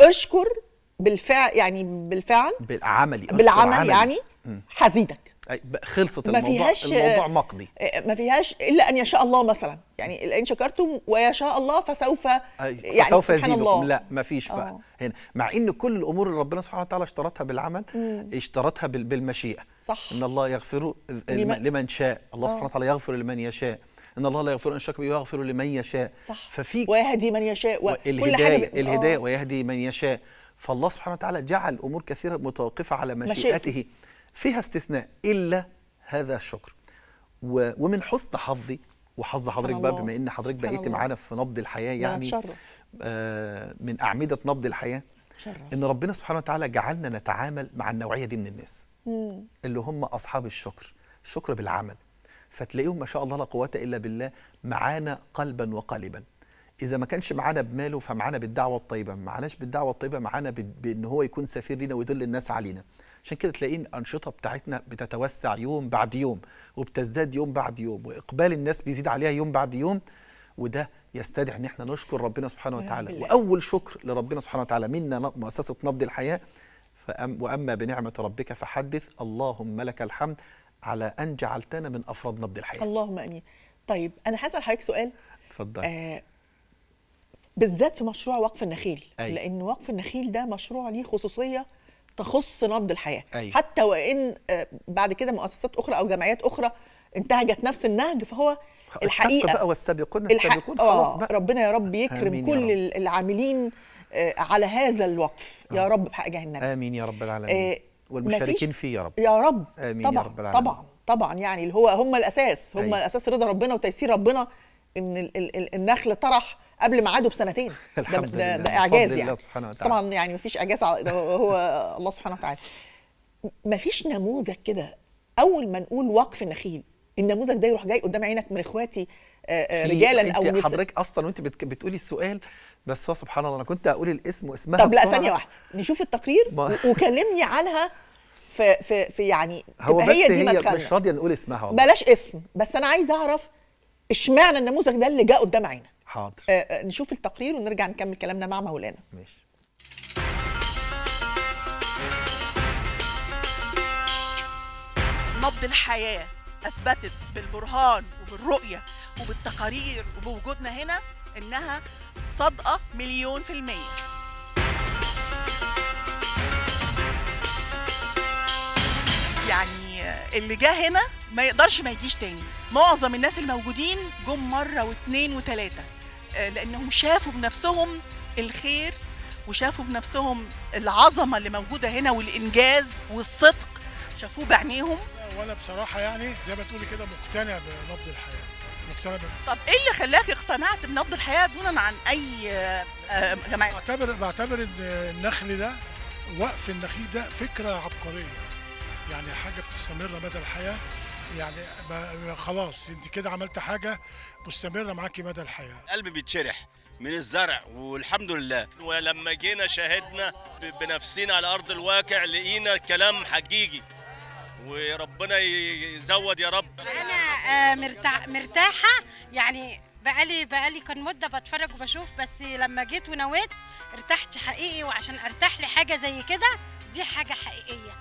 اشكر بالفعل يعني بالفعل بالعملي بالعمل عملي. يعني حزيدك خلصت ما الموضوع فيهاش الموضوع مقضي آه، آه، ما فيهاش الا ان يشاء الله مثلا يعني ان شكرتم ويشاء الله فسوف يعني سوف سبحان يزيدكم. الله لا ما فيش بقى آه. هنا مع ان كل الامور اللي ربنا سبحانه وتعالى اشترطها بالعمل مم. اشترطها بالمشيئه صح ان الله يغفر لمن, لمن شاء الله سبحانه وتعالى يغفر لمن يشاء ان الله لا يغفر ان شك ويغفر لمن يشاء صح ففي ويهدي من يشاء و... كل حاجه الهدايه آه. الهدايه ويهدي من يشاء فالله سبحانه وتعالى جعل امور كثيره متوقفه على مشيئته مشيئته. فيها استثناء الا هذا الشكر و... ومن حسن حظي وحظ حضرتك بقى بما ان حضرتك بقيت معانا في نبض الحياه يعني آه من اعمده نبض الحياه شرف. ان ربنا سبحانه وتعالى جعلنا نتعامل مع النوعيه دي من الناس مم. اللي هم اصحاب الشكر الشكر بالعمل فتلاقيهم ما شاء الله لا قوه الا بالله معانا قلبا وقالبا اذا ما كانش معانا بماله فمعانا بالدعوه الطيبه ما معناش بالدعوه الطيبه معانا بان هو يكون سفير لينا ويدل الناس علينا عشان كده تلاقين الانشطه بتاعتنا بتتوسع يوم بعد يوم وبتزداد يوم بعد يوم واقبال الناس بيزيد عليها يوم بعد يوم وده يستدعي ان احنا نشكر ربنا سبحانه وتعالى واول شكر لربنا سبحانه وتعالى منا مؤسسه نبض الحياه وأما بنعمة ربك فحدث اللهم لك الحمد على أن جعلتنا من أفراد نبض الحياة اللهم أمين طيب أنا هسأل حضرتك سؤال اتفضل آه بالذات في مشروع وقف النخيل أي. أيوه. لأن وقف النخيل ده مشروع ليه خصوصية تخص نبض الحياة أي. أيوه. حتى وإن آه بعد كده مؤسسات أخرى أو جمعيات أخرى انتهجت نفس النهج فهو الحقيقه بقى والسابقون السابقون الح... آه، خلاص بقى. ربنا يا رب يكرم كل رب. العاملين آه، على هذا الوقف آه. يا رب بحق جهنم امين يا رب العالمين آه، والمشاركين فيه يا رب يا رب آمين طبعا يا رب العالمين. طبعا طبعا يعني اللي هو هم الاساس هم أيوة. الاساس رضا ربنا وتيسير ربنا ان النخل طرح قبل ميعاده بسنتين ده, ده, ده اعجاز يعني الله طبعا يعني مفيش اعجاز هو الله سبحانه وتعالى مفيش نموذج كده اول ما نقول وقف النخيل النموذج ده يروح جاي قدام عينك من اخواتي آه، آه، رجالا او نساء حضرتك اصلا وانت بتقولي السؤال بس هو سبحان الله انا كنت اقول الاسم واسمها طب لا ثانيه واحده نشوف التقرير وكلمني عنها في في في يعني هو بس هي دي هي مش راضيه نقول اسمها والله بلاش اسم بس انا عايز اعرف اشمعنى النموذج ده اللي جاء قدام عينا حاضر آه, آه نشوف التقرير ونرجع نكمل كلامنا مع مولانا ماشي نبض الحياه اثبتت بالبرهان وبالرؤيه وبالتقارير وبوجودنا هنا انها صدقة مليون في المية يعني اللي جه هنا ما يقدرش ما يجيش تاني معظم الناس الموجودين جم مرة واتنين وتلاتة آه، لأنهم شافوا بنفسهم الخير وشافوا بنفسهم العظمة اللي موجودة هنا والإنجاز والصدق شافوه بعينيهم وأنا بصراحة يعني زي ما تقولي كده مقتنع بنبض الحياة مقتنع طب إيه اللي خلاك اقتنعت بنبض الحياه دون عن اي آه، آه، جماعه بعتبر بعتبر ان النخل ده وقف النخيل ده فكره عبقريه يعني حاجه بتستمر مدى الحياه يعني خلاص انت كده عملت حاجه مستمره معاكي مدى الحياه قلبي بيتشرح من الزرع والحمد لله ولما جينا شاهدنا بنفسنا على ارض الواقع لقينا كلام حقيقي وربنا يزود يا رب انا آه، مرتاحه يعني بقالي بقالي كان مده بتفرج وبشوف بس لما جيت ونويت ارتحت حقيقي وعشان ارتاح لحاجه زي كده دي حاجه حقيقيه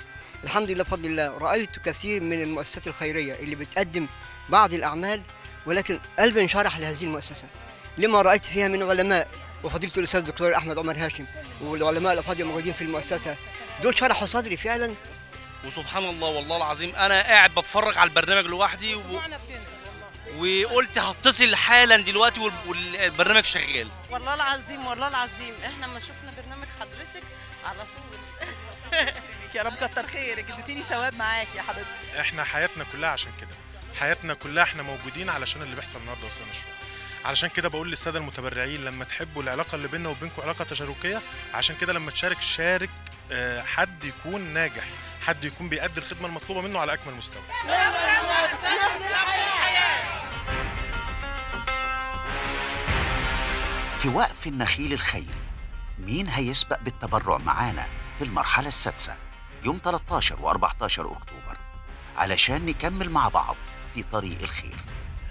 الحمد لله بفضل الله رايت كثير من المؤسسات الخيريه اللي بتقدم بعض الاعمال ولكن قلبي انشرح لهذه المؤسسه لما رايت فيها من علماء وفضيله الاستاذ الدكتور احمد عمر هاشم والعلماء الافاضل الموجودين في المؤسسه دول شرحوا صدري فعلا وسبحان الله والله العظيم انا قاعد بتفرج على البرنامج لوحدي و... وقلت هتصل حالا دلوقتي والبرنامج شغال والله العظيم والله العظيم احنا ما شفنا برنامج حضرتك على طول يا رب كتر خيرك اديتيني ثواب معاك يا حبيبتي احنا حياتنا كلها عشان كده حياتنا كلها احنا موجودين علشان اللي بيحصل النهارده وصلنا الشغل علشان كده بقول للساده المتبرعين لما تحبوا العلاقه اللي بيننا وبينكم علاقه تشاركيه عشان كده لما تشارك شارك آه، حد يكون ناجح حد يكون بيأدي الخدمه المطلوبه منه على اكمل مستوى نعم في وقف النخيل الخيري مين هيسبق بالتبرع معانا في المرحلة السادسة يوم 13 و14 أكتوبر علشان نكمل مع بعض في طريق الخير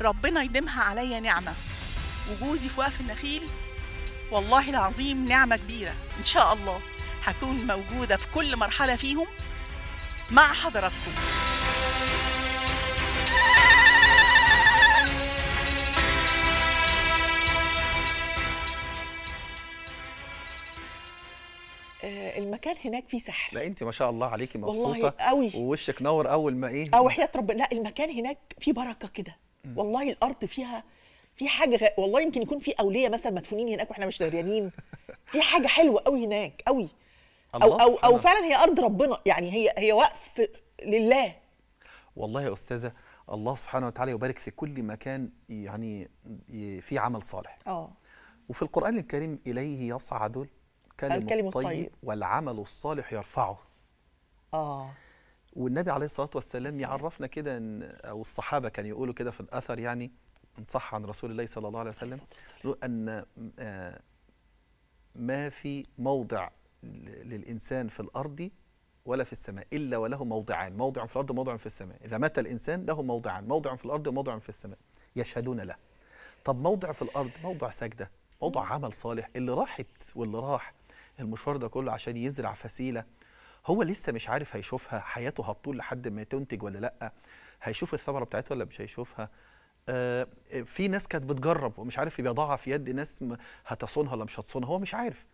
ربنا يديمها عليا نعمة وجودي في وقف النخيل والله العظيم نعمة كبيرة إن شاء الله هكون موجودة في كل مرحلة فيهم مع حضراتكم المكان هناك فيه سحر لا انت ما شاء الله عليكي مبسوطه قوي ووشك نور اول ما ايه او وحياه ربنا لا المكان هناك فيه بركه كده والله الارض فيها في حاجه والله يمكن يكون في اولياء مثلا مدفونين هناك واحنا مش دريانين في حاجه حلوه قوي هناك قوي او او او فعلا هي ارض ربنا يعني هي هي وقف لله والله يا استاذه الله سبحانه وتعالى يبارك في كل مكان يعني في عمل صالح اه وفي القران الكريم اليه يصعد الكلم, الكلم الطيب, الطيب والعمل الصالح يرفعه اه والنبي عليه الصلاه والسلام صحيح. يعرفنا كده او الصحابه كانوا يقولوا كده في الاثر يعني ان صح عن رسول الله صلى الله عليه وسلم ان آه، ما في موضع للانسان في الارض ولا في السماء الا وله موضعان موضع في الارض وموضع في السماء اذا مات الانسان له موضعان موضع في الارض وموضع في السماء يشهدون له طب موضع في الارض موضع سجده موضع عمل صالح اللي راحت واللي راح المشوار ده كله عشان يزرع فسيله هو لسه مش عارف هيشوفها حياته هتطول لحد ما تنتج ولا لا هيشوف الثمره بتاعتها ولا مش هيشوفها آه في ناس كانت بتجرب ومش عارف بيضعها في يد ناس هتصونها ولا مش هتصونها هو مش عارف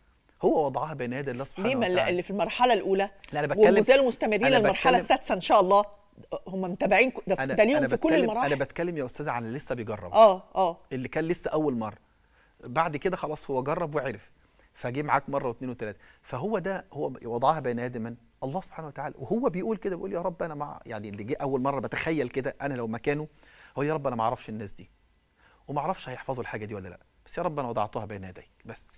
هو وضعها بين يدي الله سبحانه وتعالى ليه اللي في المرحله الاولى لا انا بتكلم ومازالوا مستمرين للمرحله السادسه ان شاء الله هم متابعين ده, ده ليهم في كل المراحل انا بتكلم يا استاذه عن اللي لسه بيجرب اه اه اللي كان لسه اول مره بعد كده خلاص هو جرب وعرف فجه معاك مره واثنين وثلاثه فهو ده هو وضعها بين ادم من الله سبحانه وتعالى وهو بيقول كده بيقول يا رب انا مع يعني اللي جه اول مره بتخيل كده انا لو مكانه هو يا رب انا ما اعرفش الناس دي وما اعرفش هيحفظوا الحاجه دي ولا لا بس يا رب انا وضعتها بين يديك بس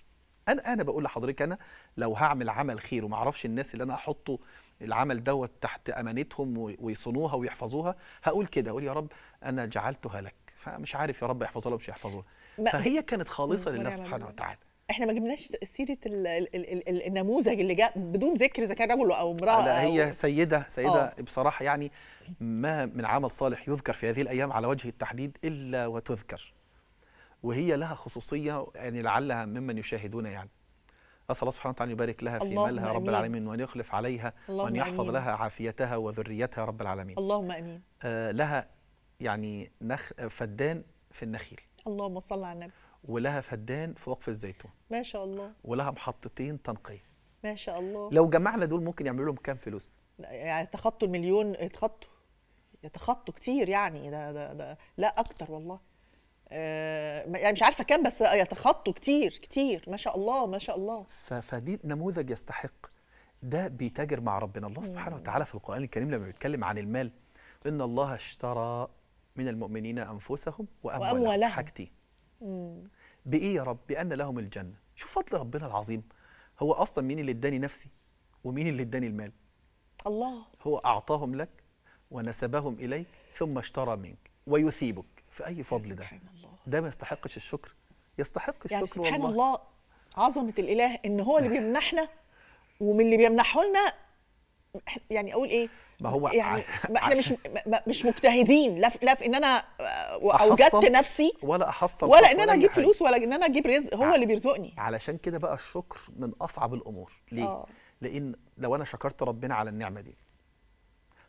انا انا بقول لحضرتك انا لو هعمل عمل خير وما اعرفش الناس اللي انا احطه العمل دوت تحت امانتهم ويصونوها ويحفظوها هقول كده اقول يا رب انا جعلتها لك فمش عارف يا رب يحفظها ولا مش يحفظوها فهي كانت خالصه لله سبحانه وتعالى احنا ما جبناش سيره الـ الـ الـ الـ النموذج اللي جاء بدون ذكر اذا كان رجل او امراه لا هي أو سيده سيده أوه. بصراحه يعني ما من عمل صالح يذكر في هذه الايام على وجه التحديد الا وتذكر وهي لها خصوصيه يعني لعلها ممن يشاهدون يعني اسال الله سبحانه وتعالى يبارك لها في مالها رب العالمين وان يخلف عليها وان يحفظ أمين. لها عافيتها وذريتها رب العالمين اللهم امين آه لها يعني نخ فدان في النخيل اللهم صل على النبي ولها فدان في وقف الزيتون ما شاء الله ولها محطتين تنقيه ما شاء الله لو جمعنا دول ممكن يعملوا لهم كام فلوس يعني تخطوا المليون يتخطوا يتخطوا كتير يعني ده ده, ده لا اكتر والله آه يعني مش عارفه كام بس يتخطوا كتير كتير ما شاء الله ما شاء الله فدي نموذج يستحق ده بيتاجر مع ربنا الله سبحانه وتعالى في القران الكريم لما بيتكلم عن المال ان الله اشترى من المؤمنين انفسهم واموالهم, وأموالهم. حاجتين بايه يا رب بان لهم الجنه شوف فضل ربنا العظيم هو اصلا مين اللي اداني نفسي ومين اللي اداني المال الله هو اعطاهم لك ونسبهم اليك ثم اشترى منك ويثيبك في اي فضل ده الله. ده ما يستحقش الشكر يستحق الشكر يعني سبحان والله. الله عظمه الاله ان هو اللي بيمنحنا ومن اللي بيمنحه لنا يعني اقول ايه ما هو يعني ما احنا مش مش مجتهدين لا لا في ان انا اوجدت نفسي ولا احصل ولا ان انا اجيب فلوس ولا ان انا اجيب رزق هو اللي بيرزقني علشان كده بقى الشكر من اصعب الامور ليه؟ أوه. لان لو انا شكرت ربنا على النعمه دي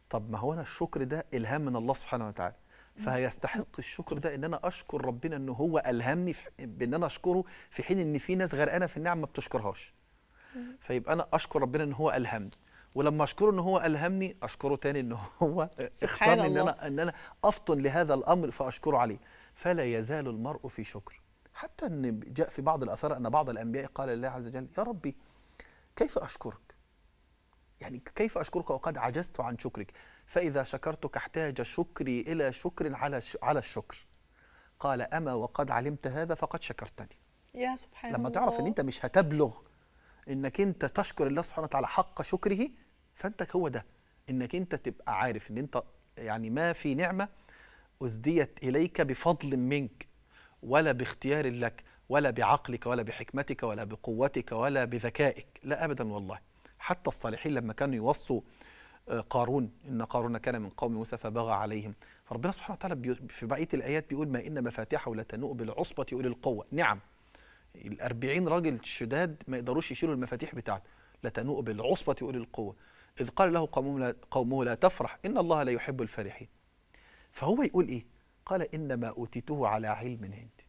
طب ما هو انا الشكر ده الهام من الله سبحانه وتعالى فهيستحق الشكر ده ان انا اشكر ربنا ان هو الهمني بان انا اشكره في حين ان في ناس غرقانه في النعمه ما بتشكرهاش فيبقى انا اشكر ربنا ان هو الهمني ولما اشكره ان هو الهمني اشكره تاني ان هو اختارني ان انا ان انا افطن لهذا الامر فاشكره عليه فلا يزال المرء في شكر حتى ان جاء في بعض الاثار ان بعض الانبياء قال لله عز وجل يا ربي كيف اشكرك يعني كيف اشكرك وقد عجزت عن شكرك فاذا شكرتك احتاج شكري الى شكر على على الشكر قال اما وقد علمت هذا فقد شكرتني يا سبحان لما الله. تعرف ان انت مش هتبلغ انك انت تشكر الله سبحانه وتعالى حق شكره فانت هو ده انك انت تبقى عارف ان انت يعني ما في نعمه اسديت اليك بفضل منك ولا باختيار لك ولا بعقلك ولا بحكمتك ولا بقوتك ولا بذكائك لا ابدا والله حتى الصالحين لما كانوا يوصوا آه، قارون ان قارون كان من قوم موسى فبغى عليهم فربنا سبحانه وتعالى في بقيه الايات بيقول ما ان مفاتيحه لتنوء بالعصبه اولي القوه نعم ال 40 راجل شداد ما يقدروش يشيلوا المفاتيح بتاعته لتنوء بالعصبه اولي القوه إذ قال له قومه لا, تفرح إن الله لا يحب الفرحين فهو يقول إيه قال إنما أوتيته على علم عندي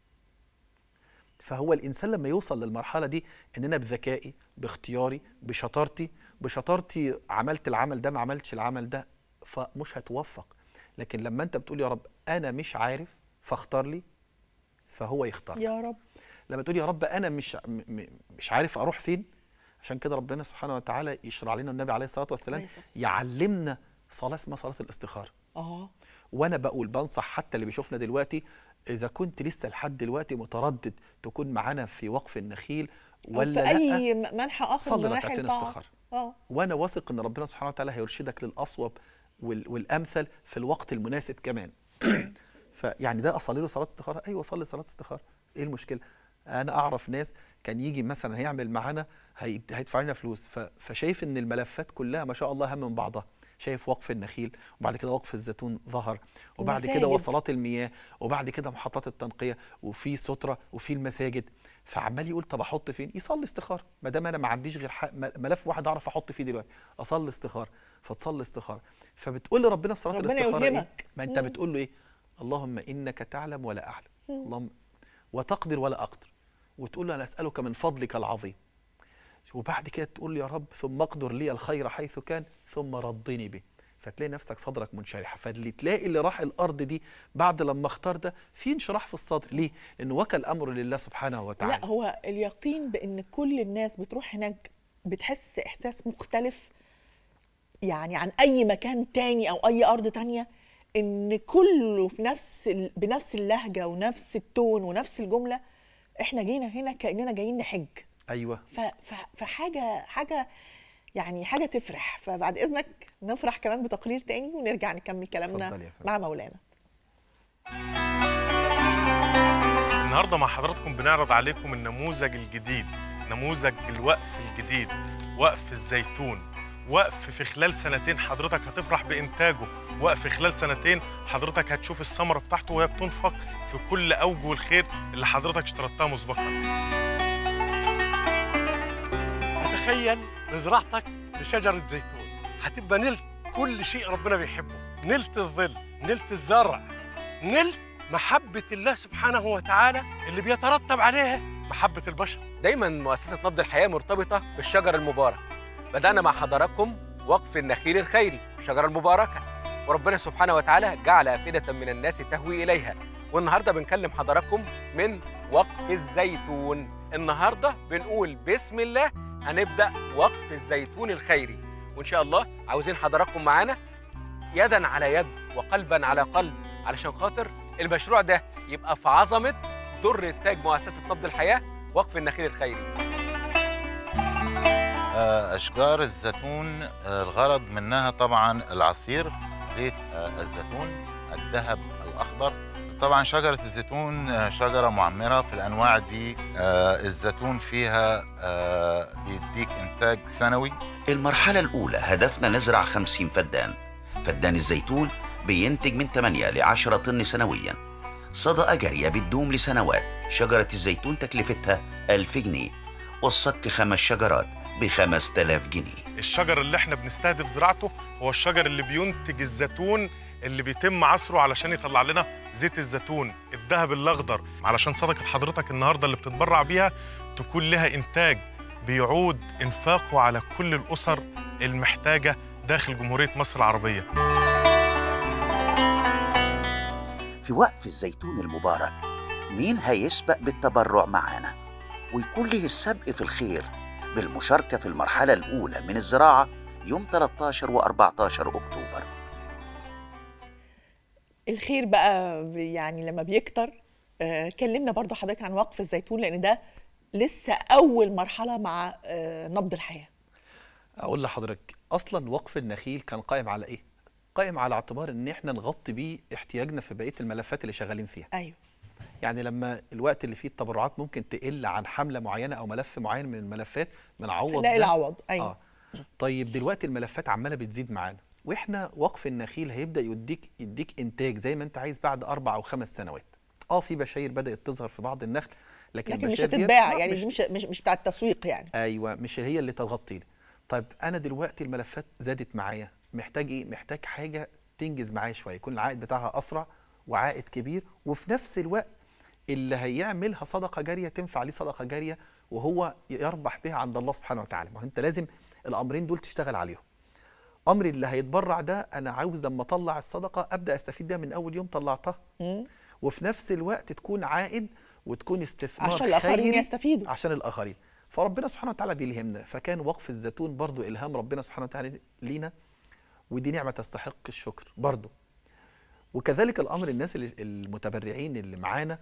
فهو الإنسان لما يوصل للمرحلة دي إن أنا بذكائي باختياري بشطارتي بشطارتي عملت العمل ده ما عملتش العمل ده فمش هتوفق لكن لما أنت بتقول يا رب أنا مش عارف فاختار لي فهو يختار يا رب لما تقول يا رب أنا مش مش عارف أروح فين عشان كده ربنا سبحانه وتعالى يشرع لنا النبي عليه الصلاه والسلام يعلمنا صلاه اسمها صلاه الاستخاره اه وانا بقول بنصح حتى اللي بيشوفنا دلوقتي اذا كنت لسه لحد دلوقتي متردد تكون معانا في وقف النخيل ولا في اي منحى اخر من مناحي الاستخاره اه وانا واثق ان ربنا سبحانه وتعالى هيرشدك للاصوب والامثل في الوقت المناسب كمان فيعني ده اصلي له صلاه استخاره ايوه صلي صلاه استخاره ايه المشكله انا اعرف ناس كان يجي مثلا هيعمل معانا هيدفع لنا فلوس فشايف ان الملفات كلها ما شاء الله هم من بعضها شايف وقف النخيل وبعد كده وقف الزيتون ظهر وبعد كده وصلات المياه وبعد كده محطات التنقيه وفي ستره وفي المساجد فعمال يقول طب احط فين يصلي استخاره ما دام انا ما عنديش غير ملف واحد اعرف احط فيه دلوقتي اصلي استخاره فتصلي استخاره فبتقول لربنا في صلاه الاستخاره إيه؟ ما انت بتقول له ايه اللهم انك تعلم ولا اعلم اللهم وتقدر ولا اقدر وتقول له انا اسالك من فضلك العظيم وبعد كده تقول يا رب ثم اقدر لي الخير حيث كان ثم ردني به فتلاقي نفسك صدرك منشرح فاللي تلاقي اللي راح الارض دي بعد لما اختار ده في انشراح في الصدر ليه لانه وكل امره لله سبحانه وتعالى لا هو اليقين بان كل الناس بتروح هناك بتحس احساس مختلف يعني عن اي مكان تاني او اي ارض تانية ان كله في نفس بنفس اللهجه ونفس التون ونفس الجمله احنا جينا هنا كاننا جايين نحج ايوه ف... ف... فحاجه حاجه يعني حاجه تفرح فبعد اذنك نفرح كمان بتقرير تاني ونرجع نكمل كلامنا مع مولانا النهارده مع حضراتكم بنعرض عليكم النموذج الجديد نموذج الوقف الجديد وقف الزيتون وقف في خلال سنتين حضرتك هتفرح بانتاجه وقف خلال سنتين حضرتك هتشوف الثمره بتاعته وهي بتنفق في كل اوجه الخير اللي حضرتك اشترطتها مسبقا تخيل بزراعتك لشجره زيتون هتبقى نلت كل شيء ربنا بيحبه نلت الظل نلت الزرع نلت محبه الله سبحانه وتعالى اللي بيترتب عليها محبه البشر دايما مؤسسه نبض الحياه مرتبطه بالشجر المبارك بدأنا مع حضراتكم وقف النخيل الخيري الشجرة المباركة وربنا سبحانه وتعالى جعل أفئدة من الناس تهوي إليها والنهاردة بنكلم حضراتكم من وقف الزيتون النهاردة بنقول بسم الله هنبدأ وقف الزيتون الخيري وإن شاء الله عاوزين حضراتكم معانا يدا على يد وقلبا على قلب علشان خاطر المشروع ده يبقى في عظمة در التاج مؤسسة نبض الحياة وقف النخيل الخيري أشجار الزيتون آه، الغرض منها طبعا العصير زيت آه، الزيتون الذهب الأخضر طبعا شجرة الزيتون آه، شجرة معمرة في الأنواع دي الزيتون فيها بيديك إنتاج سنوي المرحلة الأولى هدفنا نزرع 50 فدان فدان الزيتون بينتج من 8 ل 10 طن سنويا صدقة جارية بتدوم لسنوات شجرة الزيتون تكلفتها 1000 جنيه والصك خمس شجرات ب 5000 جنيه الشجر اللي احنا بنستهدف زراعته هو الشجر اللي بينتج الزيتون اللي بيتم عصره علشان يطلع لنا زيت الزيتون الذهب الاخضر علشان صدقه حضرتك النهارده اللي بتتبرع بيها تكون لها انتاج بيعود انفاقه على كل الاسر المحتاجه داخل جمهوريه مصر العربيه في وقف الزيتون المبارك مين هيسبق بالتبرع معانا ويكون له السبق في الخير بالمشاركة في المرحلة الأولى من الزراعة يوم 13 و 14 أكتوبر الخير بقى يعني لما بيكتر آه، كلمنا برضو حضرتك عن وقف الزيتون لأن ده لسه أول مرحلة مع آه، نبض الحياة أقول لحضرتك أصلا وقف النخيل كان قائم على إيه؟ قائم على اعتبار إن إحنا نغطي بيه احتياجنا في بقية الملفات اللي شغالين فيها أيوه يعني لما الوقت اللي فيه التبرعات ممكن تقل عن حمله معينه او ملف معين من الملفات بنعوض لا العوض ايوه آه. طيب دلوقتي الملفات عماله بتزيد معانا واحنا وقف النخيل هيبدا يديك يديك انتاج زي ما انت عايز بعد اربع او خمس سنوات اه في بشاير بدات تظهر في بعض النخل لكن, لكن مش هتتباع يعني مش مش مش, مش بتاع التسويق يعني ايوه مش هي اللي لي طيب انا دلوقتي الملفات زادت معايا محتاج ايه محتاج حاجه تنجز معايا شويه يكون العائد بتاعها اسرع وعائد كبير وفي نفس الوقت اللي هيعملها صدقه جاريه تنفع ليه صدقه جاريه وهو يربح بها عند الله سبحانه وتعالى ما انت لازم الامرين دول تشتغل عليهم امر اللي هيتبرع ده انا عاوز لما اطلع الصدقه ابدا استفيد بيها من اول يوم طلعتها وفي نفس الوقت تكون عائد وتكون استثمار عشان الاخرين يستفيدوا عشان الاخرين فربنا سبحانه وتعالى بيلهمنا فكان وقف الزيتون برضو الهام ربنا سبحانه وتعالى لينا ودي نعمه تستحق الشكر برضو وكذلك الامر الناس المتبرعين اللي معانا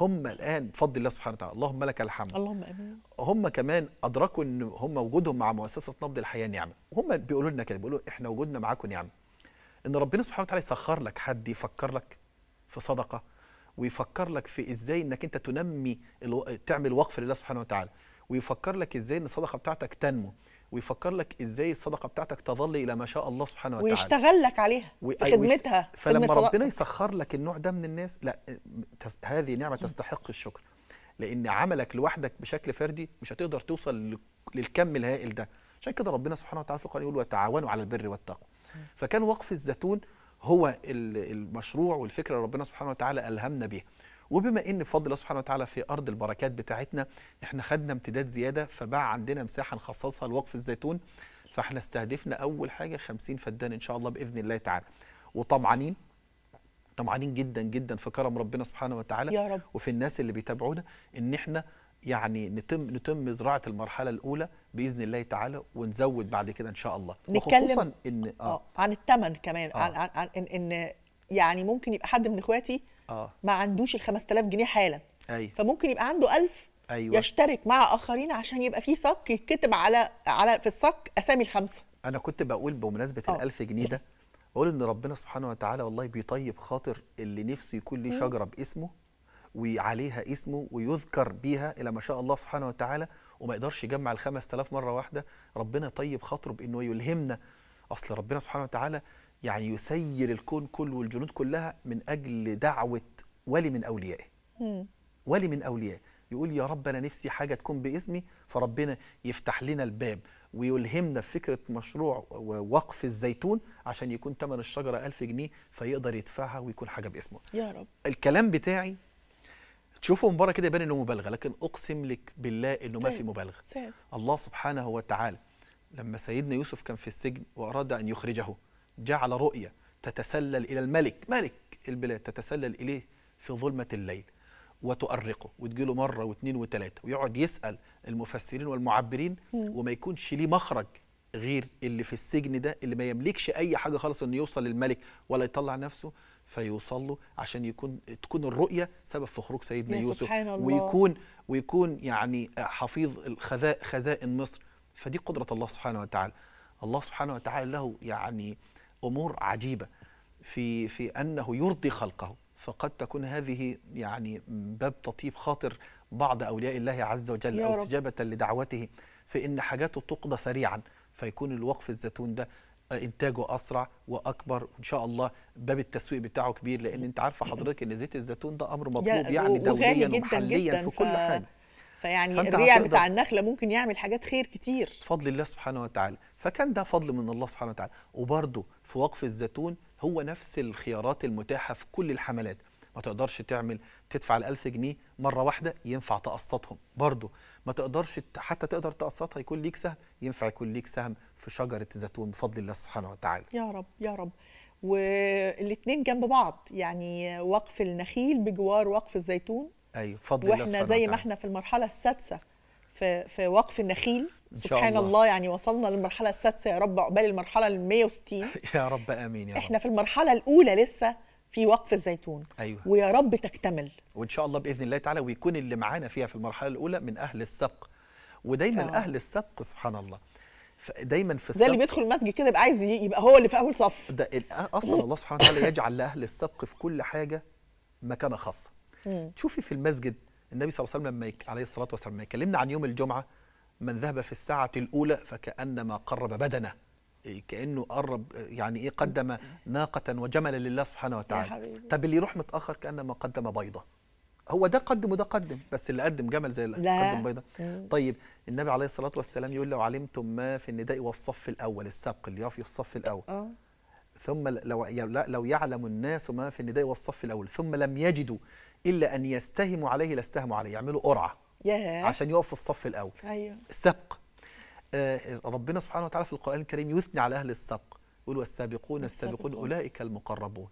هم الان بفضل الله سبحانه وتعالى اللهم لك الحمد اللهم امين هم كمان ادركوا ان هم وجودهم مع مؤسسه نبض الحياه نعمه وهم بيقولوا لنا كده بيقولوا احنا وجودنا معاكم نعمه ان ربنا سبحانه وتعالى يسخر لك حد يفكر لك في صدقه ويفكر لك في ازاي انك انت تنمي الو... تعمل وقف لله سبحانه وتعالى ويفكر لك ازاي ان الصدقه بتاعتك تنمو ويفكر لك ازاي الصدقه بتاعتك تظل الى ما شاء الله سبحانه وتعالى ويشتغل لك عليها في خدمتها فلما خدمت ربنا يسخر لك النوع ده من الناس لا هذه نعمه تستحق الشكر لان عملك لوحدك بشكل فردي مش هتقدر توصل للكم الهائل ده عشان كده ربنا سبحانه وتعالى في القران يقول وتعاونوا على البر والتقوى فكان وقف الزيتون هو المشروع والفكره اللي ربنا سبحانه وتعالى الهمنا بيها وبما ان بفضل الله سبحانه وتعالى في ارض البركات بتاعتنا احنا خدنا امتداد زياده فبقى عندنا مساحه نخصصها لوقف الزيتون فاحنا استهدفنا اول حاجه 50 فدان ان شاء الله باذن الله تعالى وطمعانين طمعانين جدا جدا في كرم ربنا سبحانه وتعالى يا رب. وفي الناس اللي بيتابعونا ان احنا يعني نتم نتم زراعه المرحله الاولى باذن الله تعالى ونزود بعد كده ان شاء الله وخصوصا ان آه. آه عن الثمن كمان آه. عن, عن, عن ان, إن يعني ممكن يبقى حد من اخواتي اه ما عندوش ال 5000 جنيه حالا ايوه فممكن يبقى عنده 1000 ايوه يشترك مع اخرين عشان يبقى في صك يتكتب على على في الصك اسامي الخمسه انا كنت بقول بمناسبه آه. ال 1000 جنيه ده بقول ان ربنا سبحانه وتعالى والله بيطيب خاطر اللي نفسه يكون ليه شجره باسمه وعليها اسمه ويذكر بيها الى ما شاء الله سبحانه وتعالى وما يقدرش يجمع ال 5000 مره واحده ربنا طيب خاطره بانه يلهمنا اصل ربنا سبحانه وتعالى يعني يسير الكون كله والجنود كلها من أجل دعوة ولي من أوليائه ولي من أوليائه يقول يا رب أنا نفسي حاجة تكون باسمي فربنا يفتح لنا الباب ويلهمنا في فكرة مشروع وقف الزيتون عشان يكون ثمن الشجرة ألف جنيه فيقدر يدفعها ويكون حاجة باسمه يا رب الكلام بتاعي تشوفه من بره كده يبان انه مبالغه لكن اقسم لك بالله انه ما في مبالغه الله سبحانه وتعالى لما سيدنا يوسف كان في السجن واراد ان يخرجه جعل رؤية تتسلل إلى الملك ملك البلاد تتسلل إليه في ظلمة الليل وتؤرقه وتجيله مرة واثنين وثلاثة ويقعد يسأل المفسرين والمعبرين وما يكونش ليه مخرج غير اللي في السجن ده اللي ما يملكش أي حاجة خالص إنه يوصل للملك ولا يطلع نفسه فيوصل له عشان يكون تكون الرؤيه سبب في خروج سيدنا يوسف سبحان الله. ويكون ويكون يعني حفيظ خزائن مصر فدي قدره الله سبحانه وتعالى الله سبحانه وتعالى له يعني امور عجيبه في في انه يرضي خلقه فقد تكون هذه يعني باب تطيب خاطر بعض اولياء الله عز وجل او استجابه لدعوته في ان حاجاته تقضى سريعا فيكون الوقف الزيتون ده انتاجه اسرع واكبر وان شاء الله باب التسويق بتاعه كبير لان انت عارفه حضرتك ان زيت الزيتون ده امر مطلوب يعني دوليا ومحليا في كل ف... حاجه فيعني الريع بتاع النخله ممكن يعمل حاجات خير كتير فضل الله سبحانه وتعالى فكان ده فضل من الله سبحانه وتعالى وبرده في وقف الزيتون هو نفس الخيارات المتاحه في كل الحملات ما تقدرش تعمل تدفع ال1000 جنيه مره واحده ينفع تقسطهم برضه ما تقدرش حتى تقدر تقسطها يكون ليك سهم ينفع يكون ليك سهم في شجره الزيتون بفضل الله سبحانه وتعالى يا رب يا رب والاثنين جنب بعض يعني وقف النخيل بجوار وقف الزيتون ايوه بفضل الله واحنا زي ما احنا في المرحله السادسه في في وقف النخيل إن شاء سبحان الله. الله يعني وصلنا للمرحله السادسه يا رب عقبال المرحله ال 160 يا رب امين يا رب احنا في المرحله الاولى لسه في وقف الزيتون أيوة. ويا رب تكتمل وان شاء الله باذن الله تعالى ويكون اللي معانا فيها في المرحله الاولى من اهل السبق ودايما آه. اهل السبق سبحان الله دايما في السبق ده اللي بيدخل المسجد كده يبقى عايز يبقى هو اللي في اول صف ده اصلا الله سبحانه وتعالى يجعل لاهل السبق في كل حاجه مكانه خاصه تشوفي في المسجد النبي صلى الله عليه وسلم لما يك... عليه الصلاه والسلام لما يكلمنا عن يوم الجمعه من ذهب في الساعه الاولى فكانما قرب بدنه إيه، كانه قرب يعني ايه قدم ناقه وجملا لله سبحانه وتعالى طب اللي يروح متاخر كانما قدم بيضه هو ده قدم وده قدم بس اللي قدم جمل زي اللي لا. قدم بيضه طيب النبي عليه الصلاه والسلام يقول لو علمتم ما في النداء والصف الاول السبق اللي يقف في الصف الاول آه. ثم لو لو يعلم الناس ما في النداء والصف الاول ثم لم يجدوا الا ان يستهموا عليه لا استهموا عليه يعملوا قرعه yeah. عشان يقف في الصف الاول ايوه السبق آه ربنا سبحانه وتعالى في القران الكريم يثني على اهل السبق يقول والسابقون السابقون اولئك المقربون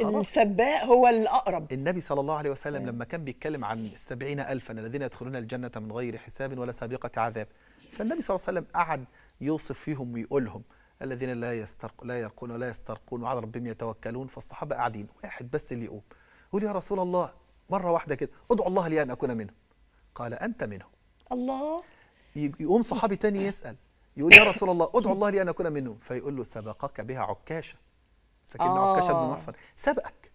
السباق هو الأقرب النبي صلى الله عليه وسلم سلام. لما كان بيتكلم عن السبعين ألفا الذين يدخلون الجنة من غير حساب ولا سابقة عذاب فالنبي صلى الله عليه وسلم قعد يوصف فيهم ويقولهم الذين لا يسترق لا يرقون ولا يسترقون وعلى ربهم يتوكلون فالصحابة قاعدين واحد بس اللي يقوم يقول يا رسول الله مرة واحدة كده ادعو الله لي أن أكون منهم قال أنت منهم الله يقوم صحابي تاني يسأل يقول يا رسول الله ادعو الله لي أن أكون منهم فيقول له سبقك بها عكاشة سكن آه. عكاشة بن آه. محصن سبقك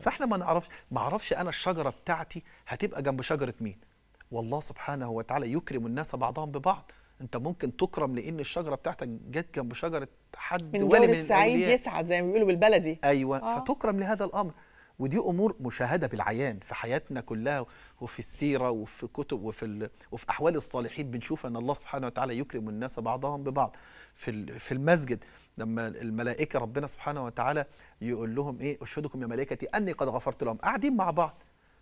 فاحنا ما نعرفش ما اعرفش انا الشجره بتاعتي هتبقى جنب شجره مين والله سبحانه وتعالى يكرم الناس بعضهم ببعض انت ممكن تكرم لان الشجره بتاعتك جت جنب شجره حد من ولي من السعيد يسعد زي ما بيقولوا بالبلدي ايوه آه. فتكرم لهذا الامر ودي امور مشاهده بالعيان في حياتنا كلها وفي السيره وفي كتب وفي ال... وفي احوال الصالحين بنشوف ان الله سبحانه وتعالى يكرم الناس بعضهم ببعض في في المسجد لما الملائكه ربنا سبحانه وتعالى يقول لهم ايه اشهدكم يا ملائكتي اني قد غفرت لهم قاعدين مع بعض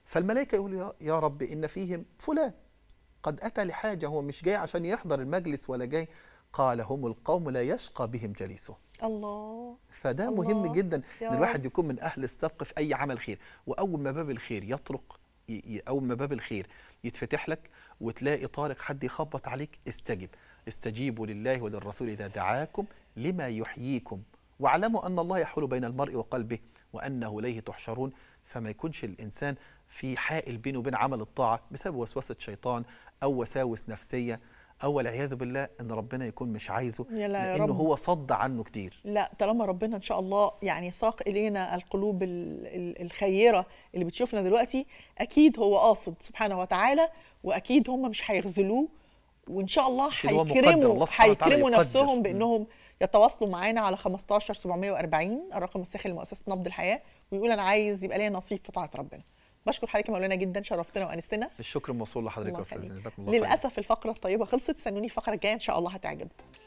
فالملائكه يقول يا رب ان فيهم فلان قد اتى لحاجه هو مش جاي عشان يحضر المجلس ولا جاي قال هم القوم لا يشقى بهم جليسهم الله فده الله مهم جدا ان الواحد يكون من اهل السبق في اي عمل خير واول ما باب الخير يطرق اول ما باب الخير يتفتح لك وتلاقي طارق حد يخبط عليك استجب استجيبوا لله وللرسول اذا دعاكم لما يحييكم واعلموا ان الله يحول بين المرء وقلبه وانه اليه تحشرون فما يكونش الانسان في حائل بينه وبين عمل الطاعه بسبب وسوسه شيطان او وساوس نفسيه أول عياذ بالله إن ربنا يكون مش عايزه لأنه رب. هو صد عنه كتير لا طالما ربنا إن شاء الله يعني ساق إلينا القلوب الخيرة اللي بتشوفنا دلوقتي أكيد هو قاصد سبحانه وتعالى وأكيد هم مش هيخذلوه وان شاء الله هيكرموا هيكرموا نفسهم بانهم يتواصلوا معانا على 15 740 الرقم الساخن لمؤسسه نبض الحياه ويقول انا عايز يبقى ليا نصيب في طاعه ربنا بشكر حضرتك يا مولانا جدا شرفتنا وانستنا الشكر موصول لحضرتك يا استاذ للاسف الفقره الطيبه خلصت استنوني الفقره الجايه ان شاء الله هتعجبكم